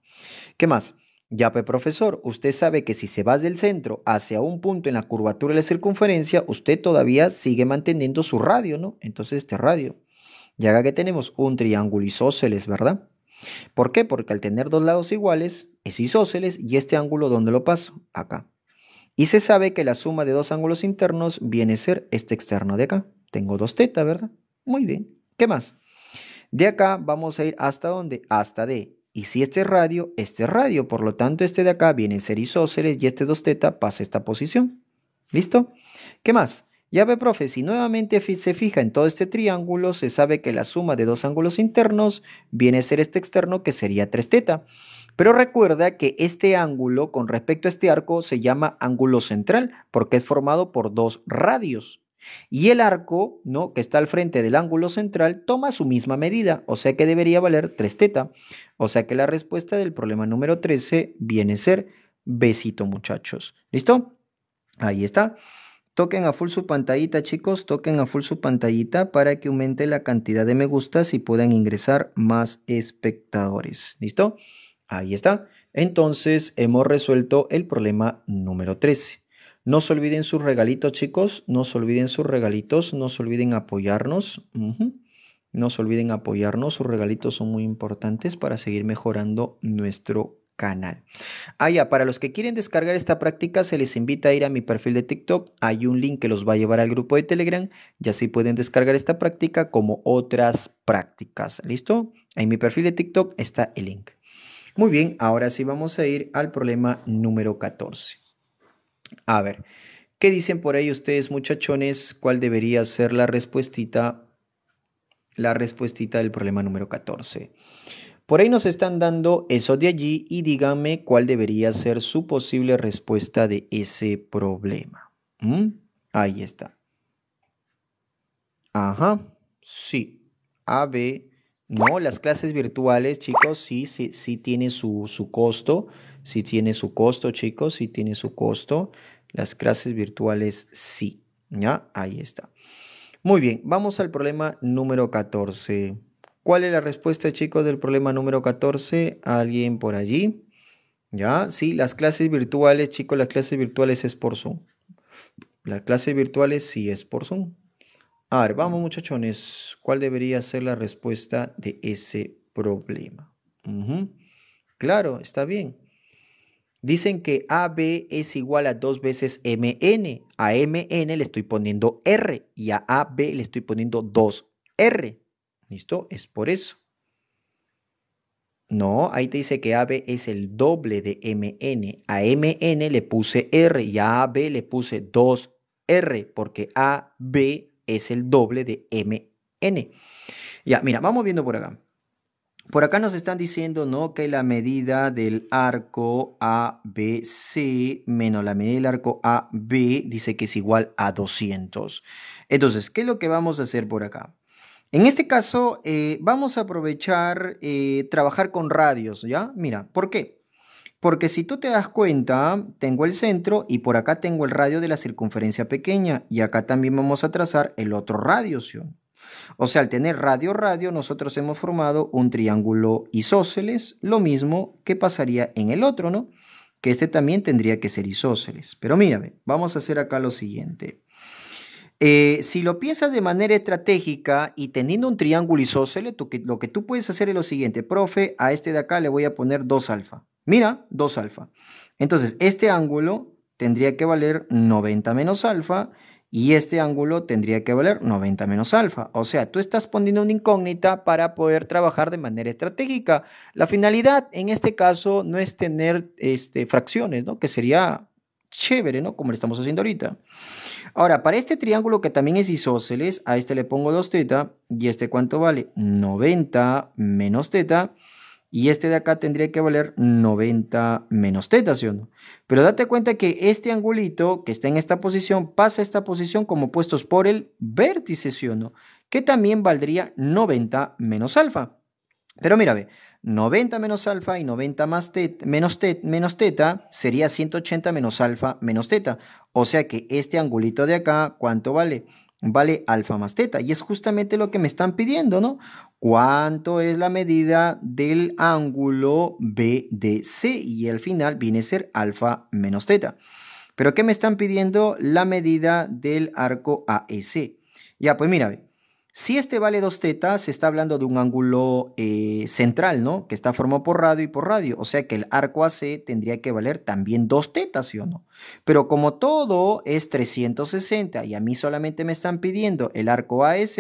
¿Qué más? Ya, profesor, usted sabe que si se va del centro hacia un punto en la curvatura de la circunferencia, usted todavía sigue manteniendo su radio, ¿no? Entonces, este radio. Ya acá que tenemos un triángulo isósceles, ¿verdad? ¿Por qué? Porque al tener dos lados iguales, es isósceles y este ángulo, ¿dónde lo paso? Acá. Y se sabe que la suma de dos ángulos internos viene a ser este externo de acá. Tengo dos teta, ¿verdad? Muy bien. ¿Qué más? De acá vamos a ir hasta dónde? Hasta D. Y si este es radio, este es radio. Por lo tanto, este de acá viene a ser isósceles y este 2 teta pasa a esta posición. ¿Listo? ¿Qué más? Ya ve, profe, si nuevamente se fija en todo este triángulo, se sabe que la suma de dos ángulos internos viene a ser este externo que sería 3 teta. Pero recuerda que este ángulo con respecto a este arco se llama ángulo central porque es formado por dos radios. Y el arco, ¿no? que está al frente del ángulo central, toma su misma medida, o sea que debería valer 3 teta. O sea que la respuesta del problema número 13 viene a ser besito, muchachos. ¿Listo? Ahí está. Toquen a full su pantallita, chicos. Toquen a full su pantallita para que aumente la cantidad de me gustas y puedan ingresar más espectadores. ¿Listo? Ahí está. Entonces hemos resuelto el problema número 13. No se olviden sus regalitos, chicos. No se olviden sus regalitos. No se olviden apoyarnos. No se olviden apoyarnos. Sus regalitos son muy importantes para seguir mejorando nuestro canal. Ah, ya, para los que quieren descargar esta práctica, se les invita a ir a mi perfil de TikTok. Hay un link que los va a llevar al grupo de Telegram y así pueden descargar esta práctica como otras prácticas. ¿Listo? En mi perfil de TikTok está el link. Muy bien, ahora sí vamos a ir al problema número 14. A ver, ¿qué dicen por ahí ustedes muchachones? ¿Cuál debería ser la respuestita? La respuestita del problema número 14. Por ahí nos están dando eso de allí y díganme cuál debería ser su posible respuesta de ese problema. ¿Mm? Ahí está. Ajá, sí. A, B, no, las clases virtuales, chicos, sí, sí, sí tiene su, su costo, sí tiene su costo, chicos, sí tiene su costo. Las clases virtuales, sí, ¿ya? Ahí está. Muy bien, vamos al problema número 14. ¿Cuál es la respuesta, chicos, del problema número 14? ¿Alguien por allí? ¿Ya? Sí, las clases virtuales, chicos, las clases virtuales es por Zoom. Las clases virtuales sí es por Zoom. A ver, vamos muchachones, ¿cuál debería ser la respuesta de ese problema? Claro, está bien. Dicen que AB es igual a dos veces MN. A MN le estoy poniendo R y a AB le estoy poniendo 2R. ¿Listo? Es por eso. No, ahí te dice que AB es el doble de MN. A MN le puse R y a AB le puse 2R porque AB es el doble de mn. Ya, mira, vamos viendo por acá. Por acá nos están diciendo ¿no? que la medida del arco ABC menos la medida del arco AB dice que es igual a 200. Entonces, ¿qué es lo que vamos a hacer por acá? En este caso, eh, vamos a aprovechar eh, trabajar con radios, ¿ya? Mira, ¿por qué? Porque si tú te das cuenta, tengo el centro y por acá tengo el radio de la circunferencia pequeña y acá también vamos a trazar el otro radio, O sea, al tener radio-radio, nosotros hemos formado un triángulo isósceles, lo mismo que pasaría en el otro, ¿no? Que este también tendría que ser isósceles. Pero mírame, vamos a hacer acá lo siguiente. Eh, si lo piensas de manera estratégica y teniendo un triángulo isósceles, lo que tú puedes hacer es lo siguiente, profe, a este de acá le voy a poner 2 alfa. Mira, 2 alfa. Entonces, este ángulo tendría que valer 90 menos alfa y este ángulo tendría que valer 90 menos alfa. O sea, tú estás poniendo una incógnita para poder trabajar de manera estratégica. La finalidad en este caso no es tener este, fracciones, ¿no? Que sería chévere, ¿no? Como lo estamos haciendo ahorita. Ahora, para este triángulo que también es isósceles, a este le pongo 2 teta y este cuánto vale? 90 menos teta y este de acá tendría que valer 90 menos teta, ¿sí o no? Pero date cuenta que este angulito que está en esta posición pasa a esta posición como puestos por el vértice, ¿sí o no? Que también valdría 90 menos alfa. Pero mira, ve, 90 menos alfa y 90 más menos, menos teta sería 180 menos alfa menos teta. O sea que este angulito de acá, ¿cuánto vale? vale alfa más teta. Y es justamente lo que me están pidiendo, ¿no? ¿Cuánto es la medida del ángulo BDC? Y al final viene a ser alfa menos teta. Pero ¿qué me están pidiendo? La medida del arco AEC. Ya, pues mira, si este vale 2 θ, se está hablando de un ángulo eh, central, ¿no? Que está formado por radio y por radio. O sea que el arco AC tendría que valer también 2 θ, ¿sí o no? Pero como todo es 360 y a mí solamente me están pidiendo el arco AS,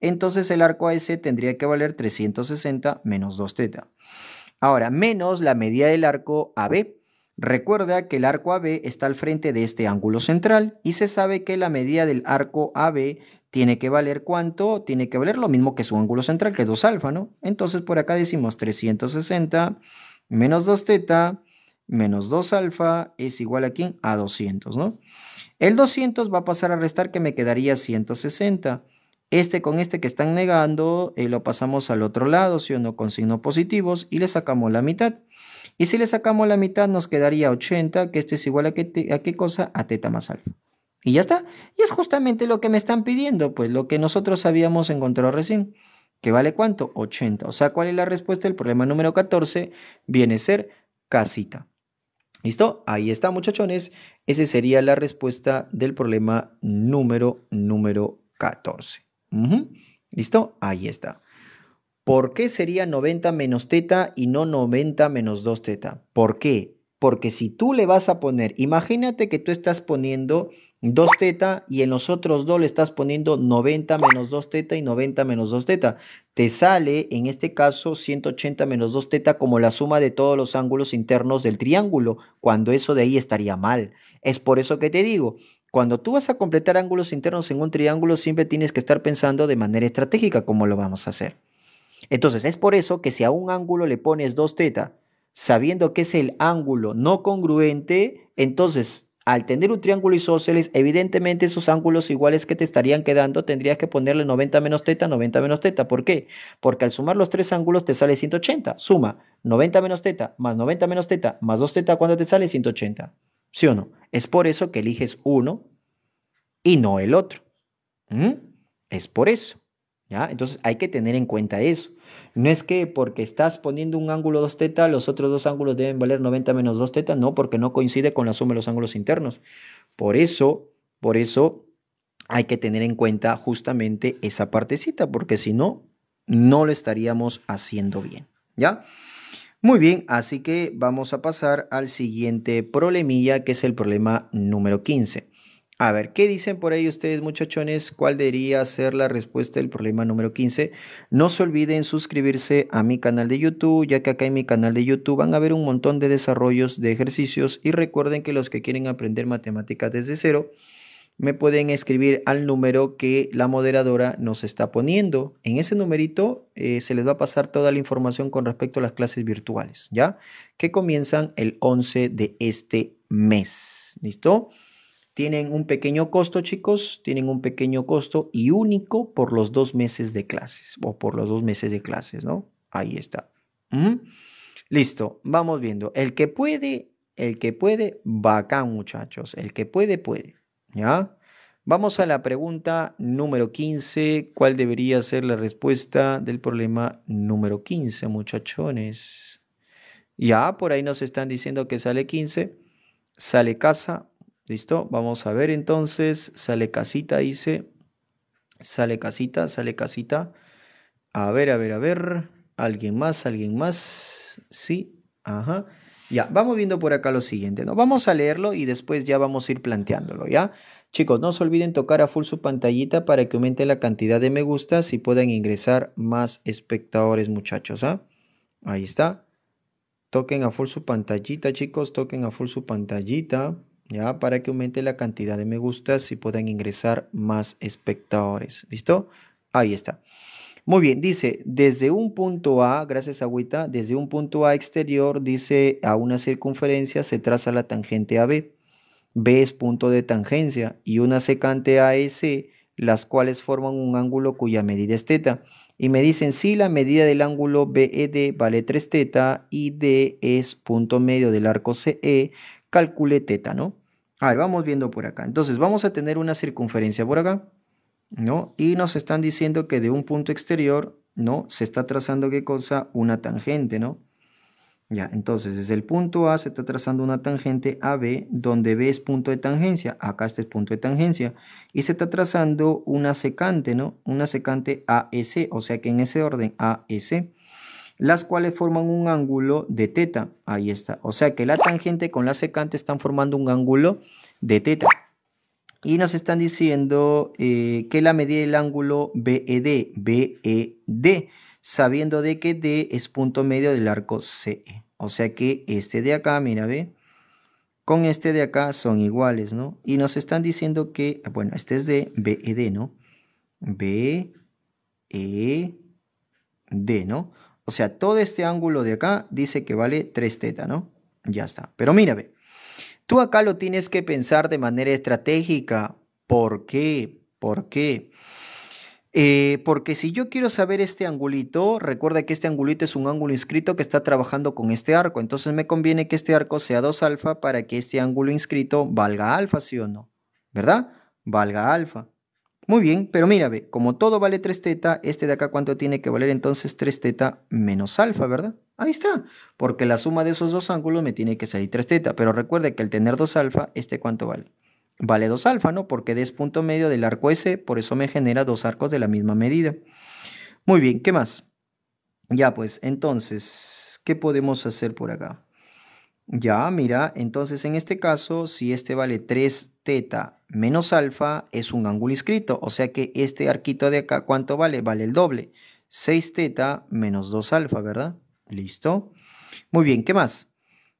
entonces el arco AS tendría que valer 360 menos 2 θ. Ahora, menos la medida del arco AB. Recuerda que el arco AB está al frente de este ángulo central y se sabe que la medida del arco AB tiene que valer cuánto, tiene que valer lo mismo que su ángulo central, que es 2 alfa, ¿no? Entonces por acá decimos 360 menos 2 teta menos 2 alfa es igual a quién? A 200, ¿no? El 200 va a pasar a restar que me quedaría 160. Este con este que están negando eh, lo pasamos al otro lado, si uno Con signos positivos y le sacamos la mitad. Y si le sacamos la mitad nos quedaría 80, que este es igual a, a qué cosa? A teta más alfa. Y ya está. Y es justamente lo que me están pidiendo, pues lo que nosotros habíamos encontrado recién. ¿Qué vale cuánto? 80. O sea, ¿cuál es la respuesta? El problema número 14 viene a ser casita. ¿Listo? Ahí está, muchachones. Esa sería la respuesta del problema número, número 14. ¿Listo? Ahí está. ¿Por qué sería 90 menos teta y no 90 menos 2 teta? ¿Por qué? Porque si tú le vas a poner, imagínate que tú estás poniendo 2 teta y en los otros dos le estás poniendo 90 menos 2 teta y 90 menos 2 teta. Te sale en este caso 180 menos 2 teta como la suma de todos los ángulos internos del triángulo, cuando eso de ahí estaría mal. Es por eso que te digo, cuando tú vas a completar ángulos internos en un triángulo siempre tienes que estar pensando de manera estratégica cómo lo vamos a hacer. Entonces es por eso que si a un ángulo le pones 2 teta, sabiendo que es el ángulo no congruente, entonces al tener un triángulo isósceles, evidentemente esos ángulos iguales que te estarían quedando, tendrías que ponerle 90 menos teta, 90 menos teta. ¿Por qué? Porque al sumar los tres ángulos te sale 180. Suma 90 menos teta más 90 menos teta más 2 teta, ¿Cuándo te sale? 180. ¿Sí o no? Es por eso que eliges uno y no el otro. ¿Mm? Es por eso. ¿ya? Entonces hay que tener en cuenta eso. No es que porque estás poniendo un ángulo 2 teta, los otros dos ángulos deben valer 90 menos 2 teta, no, porque no coincide con la suma de los ángulos internos. Por eso, por eso hay que tener en cuenta justamente esa partecita, porque si no, no lo estaríamos haciendo bien, ¿ya? Muy bien, así que vamos a pasar al siguiente problemilla, que es el problema número 15. A ver, ¿qué dicen por ahí ustedes, muchachones? ¿Cuál debería ser la respuesta del problema número 15? No se olviden suscribirse a mi canal de YouTube, ya que acá en mi canal de YouTube van a ver un montón de desarrollos de ejercicios y recuerden que los que quieren aprender matemáticas desde cero me pueden escribir al número que la moderadora nos está poniendo. En ese numerito eh, se les va a pasar toda la información con respecto a las clases virtuales, ¿ya? Que comienzan el 11 de este mes, ¿listo? Tienen un pequeño costo, chicos, tienen un pequeño costo y único por los dos meses de clases o por los dos meses de clases, ¿no? Ahí está. Listo, vamos viendo. El que puede, el que puede, bacán, muchachos. El que puede, puede. ¿Ya? Vamos a la pregunta número 15. ¿Cuál debería ser la respuesta del problema número 15, muchachones? Ya, por ahí nos están diciendo que sale 15. Sale casa, ¿Listo? Vamos a ver entonces. Sale casita, dice. Sale casita, sale casita. A ver, a ver, a ver. ¿Alguien más? ¿Alguien más? Sí. Ajá. Ya, vamos viendo por acá lo siguiente, ¿no? Vamos a leerlo y después ya vamos a ir planteándolo, ¿ya? Chicos, no se olviden tocar a full su pantallita para que aumente la cantidad de me gustas y puedan ingresar más espectadores, muchachos, ¿ah? Ahí está. Toquen a full su pantallita, chicos, toquen a full su pantallita para que aumente la cantidad de me gusta y puedan ingresar más espectadores. ¿Listo? Ahí está. Muy bien, dice, desde un punto A, gracias Agüita, desde un punto A exterior, dice, a una circunferencia se traza la tangente AB. B es punto de tangencia y una secante AS, las cuales forman un ángulo cuya medida es teta. Y me dicen si la medida del ángulo BED vale 3 teta y D es punto medio del arco CE, calcule teta, ¿no? vamos viendo por acá. Entonces, vamos a tener una circunferencia por acá, ¿no? Y nos están diciendo que de un punto exterior, ¿no? Se está trazando qué cosa? Una tangente, ¿no? Ya, entonces, desde el punto A se está trazando una tangente AB, donde B es punto de tangencia, acá este es punto de tangencia, y se está trazando una secante, ¿no? Una secante AS, o sea que en ese orden AS las cuales forman un ángulo de teta. Ahí está. O sea que la tangente con la secante están formando un ángulo de teta. Y nos están diciendo eh, que la medida del ángulo BED, BED, sabiendo de que D es punto medio del arco CE. O sea que este de acá, mira, ve, con este de acá son iguales, ¿no? Y nos están diciendo que, bueno, este es de BED, ¿no? BED, ¿no? O sea, todo este ángulo de acá dice que vale 3 teta, ¿no? Ya está. Pero mírame, tú acá lo tienes que pensar de manera estratégica. ¿Por qué? ¿Por qué? Eh, porque si yo quiero saber este angulito, recuerda que este angulito es un ángulo inscrito que está trabajando con este arco, entonces me conviene que este arco sea 2 alfa para que este ángulo inscrito valga alfa, ¿sí o no? ¿Verdad? Valga alfa. Muy bien, pero mira, ve, como todo vale 3 teta, este de acá cuánto tiene que valer entonces 3 teta menos alfa, ¿verdad? Ahí está, porque la suma de esos dos ángulos me tiene que salir 3 θ pero recuerde que al tener 2 alfa, ¿este cuánto vale? Vale 2 alfa, ¿no? Porque es punto medio del arco S, por eso me genera dos arcos de la misma medida. Muy bien, ¿qué más? Ya pues, entonces, ¿qué podemos hacer por acá? Ya, mira, entonces en este caso, si este vale 3 teta menos alfa, es un ángulo inscrito. O sea que este arquito de acá, ¿cuánto vale? Vale el doble. 6 teta menos 2 alfa, ¿verdad? Listo. Muy bien, ¿qué más?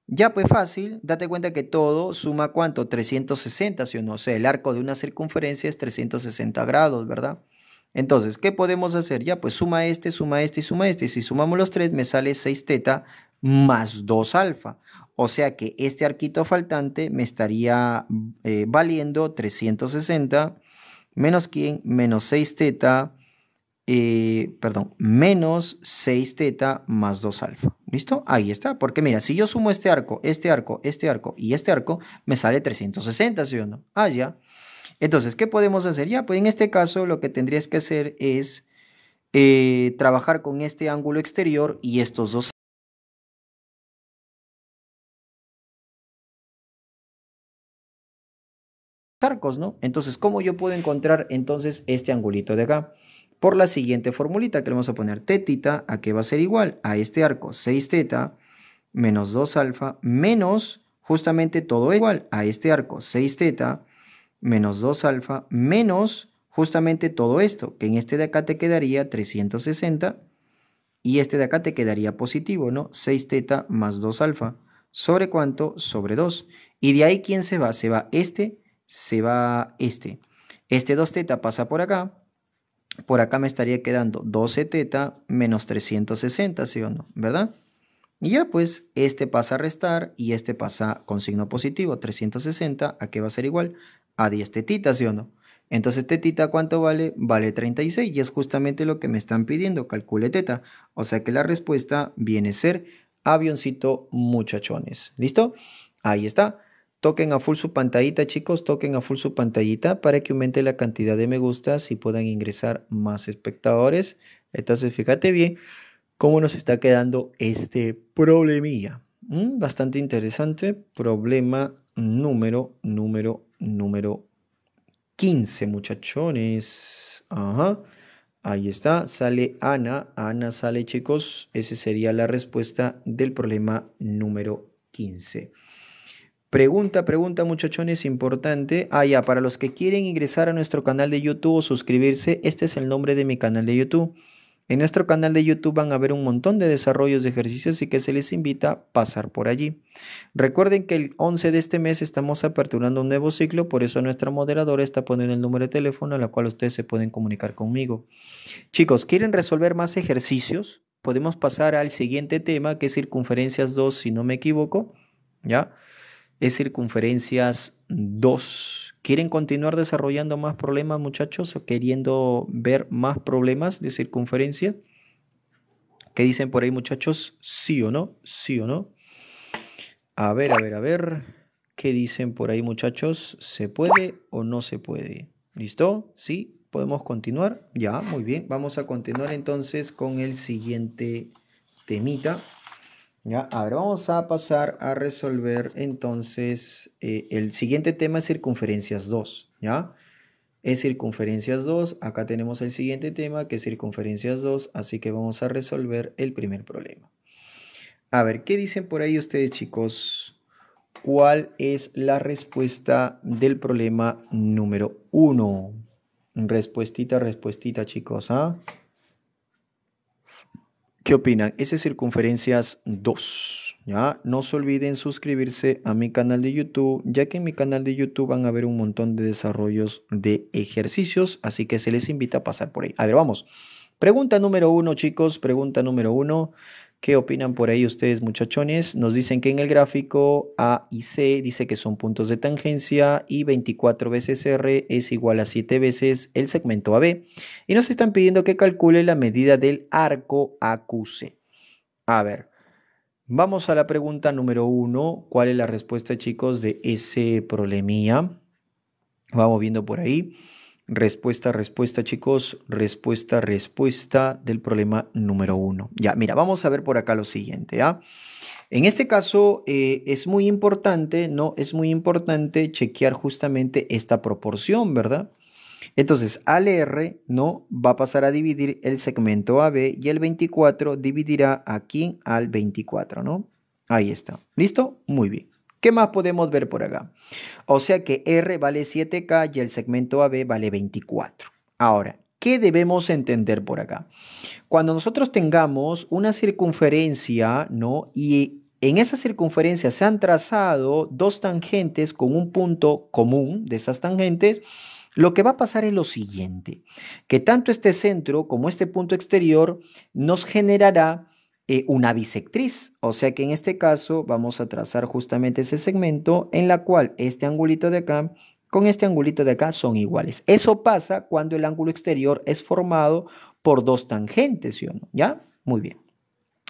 Ya pues fácil, date cuenta que todo suma cuánto? 360, si ¿sí o no? O sea, el arco de una circunferencia es 360 grados, ¿verdad? Entonces, ¿qué podemos hacer? Ya pues suma este, suma este y suma este. Si sumamos los tres, me sale 6 teta más 2 alfa. O sea que este arquito faltante me estaría eh, valiendo 360 menos menos 6 teta, eh, perdón, menos 6 teta más 2 alfa. ¿Listo? Ahí está. Porque mira, si yo sumo este arco, este arco, este arco y este arco, me sale 360, ¿sí o no? Ah, ya. Entonces, ¿qué podemos hacer? Ya, pues en este caso lo que tendrías que hacer es eh, trabajar con este ángulo exterior y estos dos arcos ¿no? Entonces, ¿cómo yo puedo encontrar entonces este angulito de acá? Por la siguiente formulita que le vamos a poner teta ¿a qué va a ser igual? A este arco, 6 teta menos 2 alfa menos justamente todo igual a este arco, 6 teta menos 2 alfa menos justamente todo esto, que en este de acá te quedaría 360 y este de acá te quedaría positivo, ¿no? 6 teta más 2 alfa. ¿Sobre cuánto? Sobre 2. Y de ahí, ¿quién se va? Se va este se va este. Este 2 teta pasa por acá. Por acá me estaría quedando 12 teta menos 360, ¿sí o no? ¿Verdad? Y ya pues, este pasa a restar y este pasa con signo positivo, 360, ¿a qué va a ser igual? A 10 tetitas, ¿sí o no? Entonces, teta, ¿cuánto vale? Vale 36 y es justamente lo que me están pidiendo, calcule teta. O sea que la respuesta viene a ser avioncito muchachones, ¿listo? Ahí está. Toquen a full su pantallita, chicos, toquen a full su pantallita para que aumente la cantidad de me gusta y puedan ingresar más espectadores. Entonces, fíjate bien cómo nos está quedando este problemilla. Mm, bastante interesante. Problema número, número, número 15, muchachones. Ajá. Ahí está, sale Ana, Ana sale chicos, esa sería la respuesta del problema número 15. Pregunta, pregunta muchachones, importante. Ah, ya, para los que quieren ingresar a nuestro canal de YouTube o suscribirse, este es el nombre de mi canal de YouTube. En nuestro canal de YouTube van a ver un montón de desarrollos de ejercicios y que se les invita a pasar por allí. Recuerden que el 11 de este mes estamos aperturando un nuevo ciclo, por eso nuestra moderadora está poniendo el número de teléfono a la cual ustedes se pueden comunicar conmigo. Chicos, ¿quieren resolver más ejercicios? Podemos pasar al siguiente tema que es circunferencias 2, si no me equivoco. ¿Ya? es circunferencias 2. ¿Quieren continuar desarrollando más problemas, muchachos? ¿O queriendo ver más problemas de circunferencia? ¿Qué dicen por ahí, muchachos? ¿Sí o no? ¿Sí o no? A ver, a ver, a ver. ¿Qué dicen por ahí, muchachos? ¿Se puede o no se puede? ¿Listo? ¿Sí? ¿Podemos continuar? Ya, muy bien. Vamos a continuar entonces con el siguiente temita. Ya, a ver, vamos a pasar a resolver entonces eh, el siguiente tema es circunferencias 2, ¿ya? Es circunferencias 2, acá tenemos el siguiente tema que es circunferencias 2, así que vamos a resolver el primer problema. A ver, ¿qué dicen por ahí ustedes chicos? ¿Cuál es la respuesta del problema número 1? Respuestita, respuestita chicos, ¿ah? ¿Qué opinan? Ese es circunferencias 2. ¿ya? No se olviden suscribirse a mi canal de YouTube, ya que en mi canal de YouTube van a ver un montón de desarrollos de ejercicios, así que se les invita a pasar por ahí. A ver, vamos. Pregunta número uno, chicos. Pregunta número uno. ¿Qué opinan por ahí ustedes, muchachones? Nos dicen que en el gráfico A y C dice que son puntos de tangencia y 24 veces R es igual a 7 veces el segmento AB. Y nos están pidiendo que calcule la medida del arco AQC. A ver, vamos a la pregunta número 1. ¿Cuál es la respuesta, chicos, de ese problemía? Vamos viendo por ahí. Respuesta, respuesta, chicos. Respuesta, respuesta del problema número uno. Ya, mira, vamos a ver por acá lo siguiente. ¿ah? En este caso eh, es muy importante, ¿no? Es muy importante chequear justamente esta proporción, ¿verdad? Entonces, al R, ¿no? Va a pasar a dividir el segmento AB y el 24 dividirá aquí al 24, ¿no? Ahí está. ¿Listo? Muy bien. ¿Qué más podemos ver por acá? O sea que R vale 7K y el segmento AB vale 24. Ahora, ¿qué debemos entender por acá? Cuando nosotros tengamos una circunferencia, ¿no? Y en esa circunferencia se han trazado dos tangentes con un punto común de esas tangentes, lo que va a pasar es lo siguiente, que tanto este centro como este punto exterior nos generará eh, una bisectriz. O sea que en este caso vamos a trazar justamente ese segmento en la cual este angulito de acá con este angulito de acá son iguales. Eso pasa cuando el ángulo exterior es formado por dos tangentes, ¿sí o no? ¿Ya? Muy bien.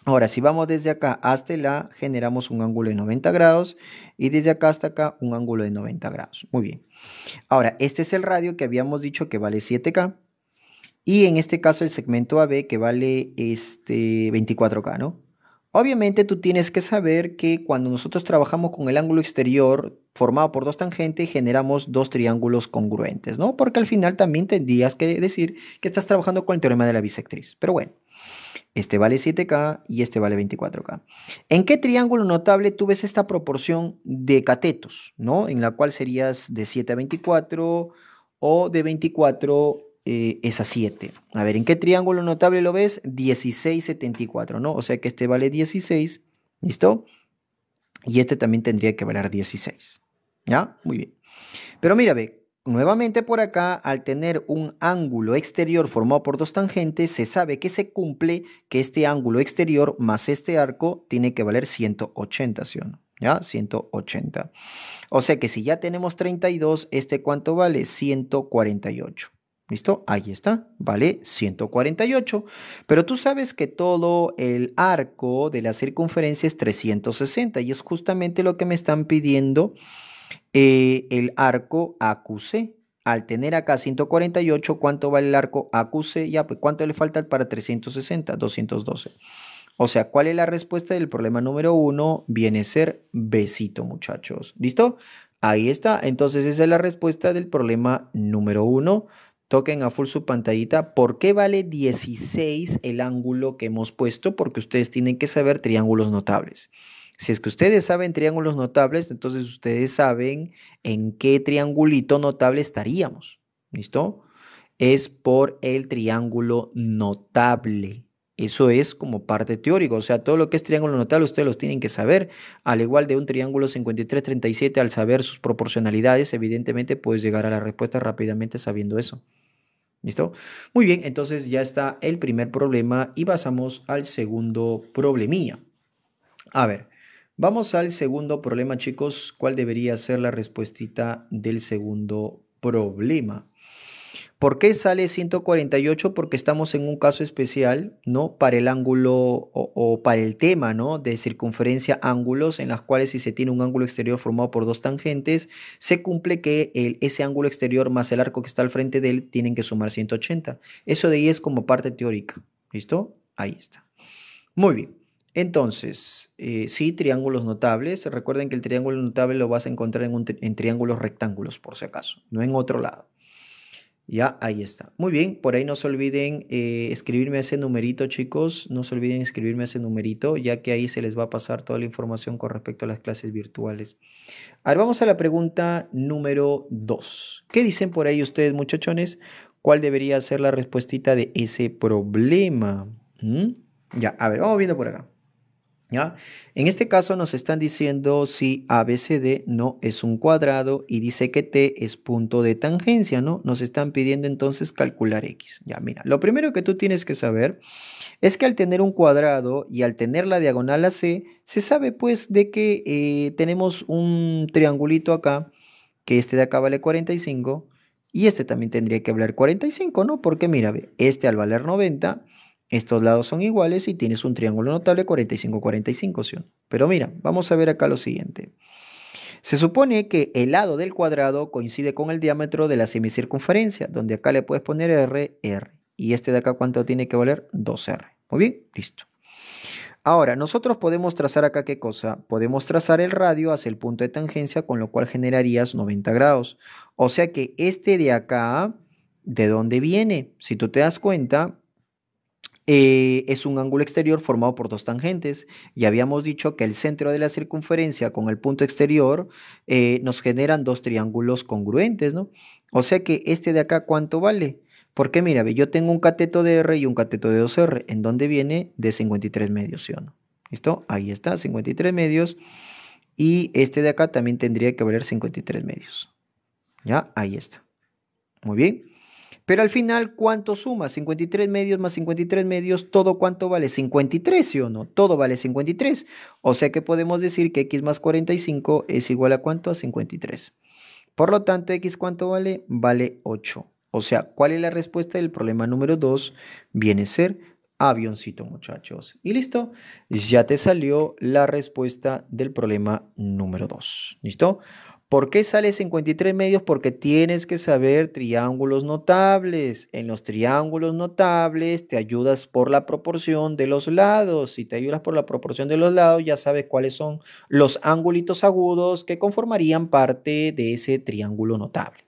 Ahora, si vamos desde acá hasta la generamos un ángulo de 90 grados y desde acá hasta acá un ángulo de 90 grados. Muy bien. Ahora, este es el radio que habíamos dicho que vale 7K. Y en este caso el segmento AB que vale este 24K, ¿no? Obviamente tú tienes que saber que cuando nosotros trabajamos con el ángulo exterior formado por dos tangentes generamos dos triángulos congruentes, ¿no? Porque al final también tendrías que decir que estás trabajando con el teorema de la bisectriz. Pero bueno, este vale 7K y este vale 24K. ¿En qué triángulo notable tú ves esta proporción de catetos, ¿no? En la cual serías de 7 a 24 o de 24 eh, Esa 7. A ver, ¿en qué triángulo notable lo ves? 16, 74, ¿no? O sea que este vale 16, ¿listo? Y este también tendría que valer 16, ¿ya? Muy bien. Pero mira, ve, nuevamente por acá, al tener un ángulo exterior formado por dos tangentes, se sabe que se cumple que este ángulo exterior más este arco tiene que valer 180, ¿sí o no? ¿Ya? 180. O sea que si ya tenemos 32, ¿este cuánto vale? 148. ¿Listo? Ahí está, vale 148. Pero tú sabes que todo el arco de la circunferencia es 360 y es justamente lo que me están pidiendo eh, el arco AQC. Al tener acá 148, ¿cuánto vale el arco AQC? Ya, pues ¿cuánto le falta para 360? 212. O sea, ¿cuál es la respuesta del problema número uno? Viene a ser besito, muchachos. ¿Listo? Ahí está. Entonces, esa es la respuesta del problema número uno toquen a full su pantallita. ¿Por qué vale 16 el ángulo que hemos puesto? Porque ustedes tienen que saber triángulos notables. Si es que ustedes saben triángulos notables, entonces ustedes saben en qué triangulito notable estaríamos. ¿Listo? Es por el triángulo notable. Eso es como parte teórica, o sea, todo lo que es triángulo notable ustedes los tienen que saber, al igual de un triángulo 53-37, al saber sus proporcionalidades, evidentemente puedes llegar a la respuesta rápidamente sabiendo eso. ¿Listo? Muy bien, entonces ya está el primer problema y pasamos al segundo problemilla. A ver, vamos al segundo problema, chicos. ¿Cuál debería ser la respuestita del segundo problema? ¿Por qué sale 148? Porque estamos en un caso especial, ¿no? Para el ángulo o, para el tema, ¿no? De circunferencia ángulos, en las cuales si se tiene un ángulo exterior formado por dos tangentes, se cumple que ese ángulo exterior más el arco que está al frente de él tienen que sumar 180. Eso de ahí es como parte teórica, ¿listo? Ahí está. Muy bien. Entonces, eh, sí, triángulos notables. Recuerden que el triángulo notable lo vas a encontrar en triángulos rectángulos, por si acaso, no en otro lado. Ya, ahí está. Muy bien, por ahí no se olviden eh, escribirme ese numerito, chicos. No se olviden escribirme ese numerito, ya que ahí se les va a pasar toda la información con respecto a las clases virtuales. Ahora vamos a la pregunta número 2. ¿Qué dicen por ahí ustedes, muchachones? ¿Cuál debería ser la respuesta de ese problema? ¿Mm? Ya, a ver, vamos viendo por acá. En este caso nos están diciendo si ABCD no es un cuadrado y dice que T es punto de tangencia, ¿no? Nos están pidiendo entonces calcular X. Ya, mira, lo primero que tú tienes que saber es que al tener un cuadrado y al tener la diagonal AC, se sabe pues de que eh, tenemos un triangulito acá, que este de acá vale 45 y este también tendría que valer 45, ¿no? Porque mira, este al valer 90 estos lados son iguales y tienes un triángulo notable 45-45, ¿sí? Pero mira, vamos a ver acá lo siguiente. Se supone que el lado del cuadrado coincide con el diámetro de la semicircunferencia, donde acá le puedes poner R, R. Y este de acá, ¿cuánto tiene que valer? 2R. Muy bien, listo. Ahora, nosotros podemos trazar acá qué cosa? Podemos trazar el radio hacia el punto de tangencia, con lo cual generarías 90 grados. O sea que este de acá, ¿de dónde viene? Si tú te das cuenta, eh, es un ángulo exterior formado por dos tangentes y habíamos dicho que el centro de la circunferencia con el punto exterior eh, nos generan dos triángulos congruentes, ¿no? O sea que este de acá, ¿cuánto vale? Porque mira, yo tengo un cateto de R y un cateto de 2R, en dónde viene de 53 medios, ¿sí o no? ¿Listo? Ahí está, 53 medios. Y este de acá también tendría que valer 53 medios. Ya, ahí está. Muy bien. Pero al final, ¿cuánto suma? 53 medios más 53 medios, ¿todo cuánto vale? 53, ¿sí o no? Todo vale 53. O sea que podemos decir que x más 45 es igual a cuánto? A 53. Por lo tanto, ¿x cuánto vale? Vale 8. O sea, ¿cuál es la respuesta del problema número 2? Viene a ser avioncito, muchachos. Y listo, ya te salió la respuesta del problema número 2. ¿Listo? ¿Por qué sale 53 medios? Porque tienes que saber triángulos notables. En los triángulos notables te ayudas por la proporción de los lados. Si te ayudas por la proporción de los lados, ya sabes cuáles son los angulitos agudos que conformarían parte de ese triángulo notable.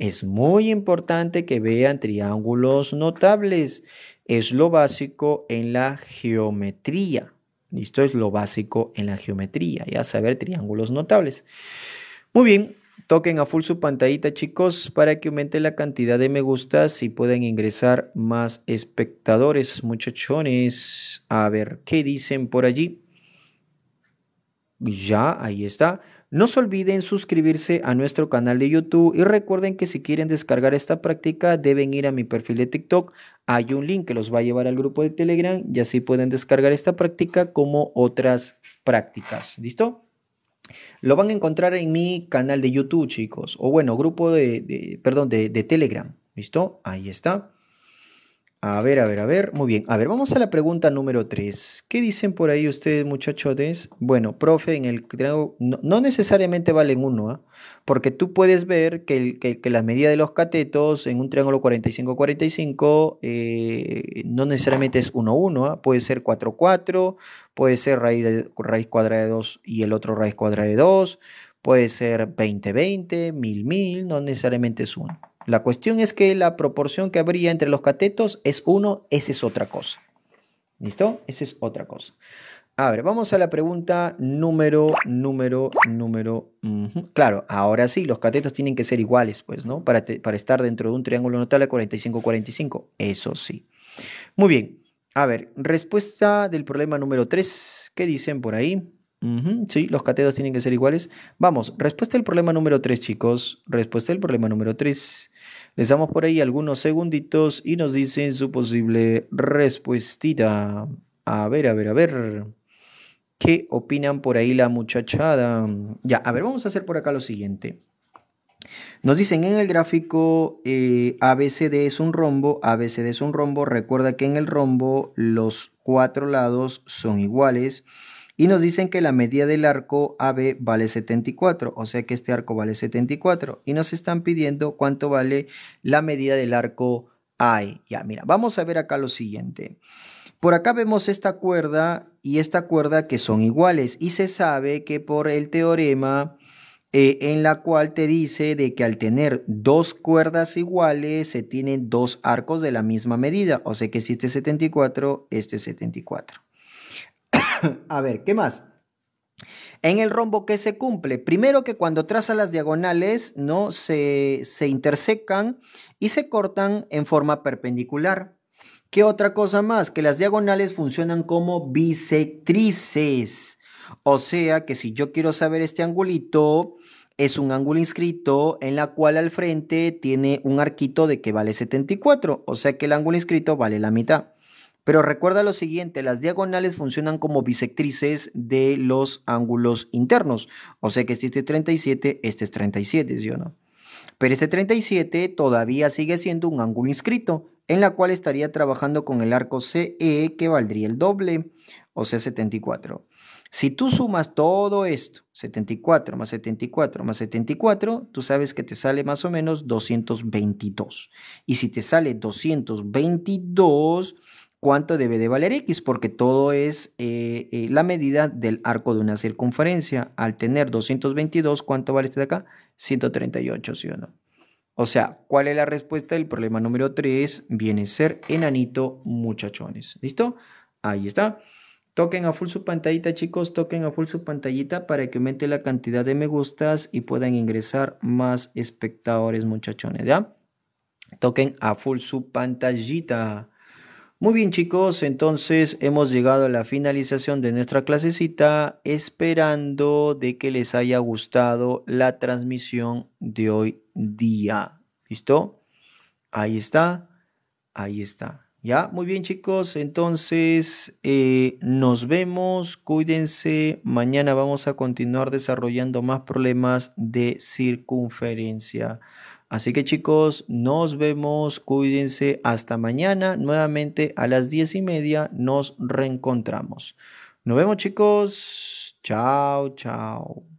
Es muy importante que vean triángulos notables. Es lo básico en la geometría. Listo, es lo básico en la geometría, ya saber triángulos notables. Muy bien, toquen a full su pantallita chicos para que aumente la cantidad de me gusta. y pueden ingresar más espectadores, muchachones. A ver, ¿qué dicen por allí? Ya, ahí está. No se olviden suscribirse a nuestro canal de YouTube y recuerden que si quieren descargar esta práctica deben ir a mi perfil de TikTok. Hay un link que los va a llevar al grupo de Telegram y así pueden descargar esta práctica como otras prácticas. ¿Listo? Lo van a encontrar en mi canal de YouTube, chicos. O bueno, grupo de, perdón, de, de Telegram. ¿Listo? Ahí está. A ver, a ver, a ver. Muy bien. A ver, vamos a la pregunta número 3. ¿Qué dicen por ahí ustedes, muchachotes? Bueno, profe, en el no, no necesariamente valen uno, ¿ah? porque tú puedes ver que, la medida de los catetos en un triángulo 45-45 eh, no necesariamente es 1-1, ¿ah? puede ser 4-4, puede ser raíz, raíz cuadrada de 2 y el otro raíz cuadrada de 2, puede ser 20-20, 1000-1000, no necesariamente es 1. La cuestión es que la proporción que habría entre los catetos es 1, esa es otra cosa. ¿Listo? Esa es otra cosa. A ver, vamos a la pregunta número, número, número. Claro, ahora sí, los catetos tienen que ser iguales, pues, ¿no? Para, para estar dentro de un triángulo notable 45-45. Eso sí. Muy bien. A ver, respuesta del problema número 3. ¿Qué dicen por ahí? sí, los catetos tienen que ser iguales. Vamos, respuesta al problema número 3, chicos. Respuesta al problema número 3. Les damos por ahí algunos segunditos y nos dicen su posible respuestita. A ver, a ver, a ver. ¿Qué opinan por ahí la muchachada? Ya, a ver, vamos a hacer por acá lo siguiente. Nos dicen en el gráfico eh, ABCD es un rombo, ABCD es un rombo. Recuerda que en el rombo los cuatro lados son iguales. Y nos dicen que la medida del arco AB vale 74, o sea que este arco vale 74. Y nos están pidiendo cuánto vale la medida del arco AE. Ya, mira, vamos a ver acá lo siguiente. Por acá vemos esta cuerda y esta cuerda que son iguales y se sabe que por el teorema eh, en la cual te dice de que al tener dos cuerdas iguales se tienen dos arcos de la misma medida, o sea que si este es 74, este es 74. a ver, ¿qué más? En el rombo, ¿qué se cumple? Primero que cuando traza las diagonales, ¿no? Se, se intersecan y se cortan en forma perpendicular. ¿Qué otra cosa más? Que las diagonales funcionan como bisectrices. O sea que si yo quiero saber este angulito, es un ángulo inscrito en la cual al frente tiene un arquito de que vale 74. O sea que el ángulo inscrito vale la mitad. Pero recuerda lo siguiente, las diagonales funcionan como bisectrices de los ángulos internos. O sea que si este es 37, este es 37, ¿sí o no? Pero este 37 todavía sigue siendo un ángulo inscrito, en la cual estaría trabajando con el arco CE que valdría el doble, o sea 74. Si tú sumas todo esto, 74 más 74 más 74, tú sabes que te sale más o menos 222. Y si te sale 222, cuánto debe de valer X, porque todo es eh, eh, la medida del arco de una circunferencia. Al tener 222, ¿cuánto vale este de acá? 138, ¿sí o no? O sea, ¿cuál es la respuesta del problema número 3? Viene ser enanito muchachones. ¿Listo? Ahí está. Toquen a full su pantallita, chicos. Toquen a full su pantallita para que aumente la cantidad de me gustas y puedan ingresar más espectadores, muchachones. ¿Ya? Toquen a full su pantallita. Muy bien chicos, entonces hemos llegado a la finalización de nuestra clasecita esperando de que les haya gustado la transmisión de hoy día. ¿Listo? Ahí está, ahí está. Ya, muy bien chicos, entonces eh, nos vemos, cuídense, mañana vamos a continuar desarrollando más problemas de circunferencia. Así que chicos, nos vemos, cuídense hasta mañana, nuevamente a las diez y media nos reencontramos. Nos vemos chicos, chao, chao.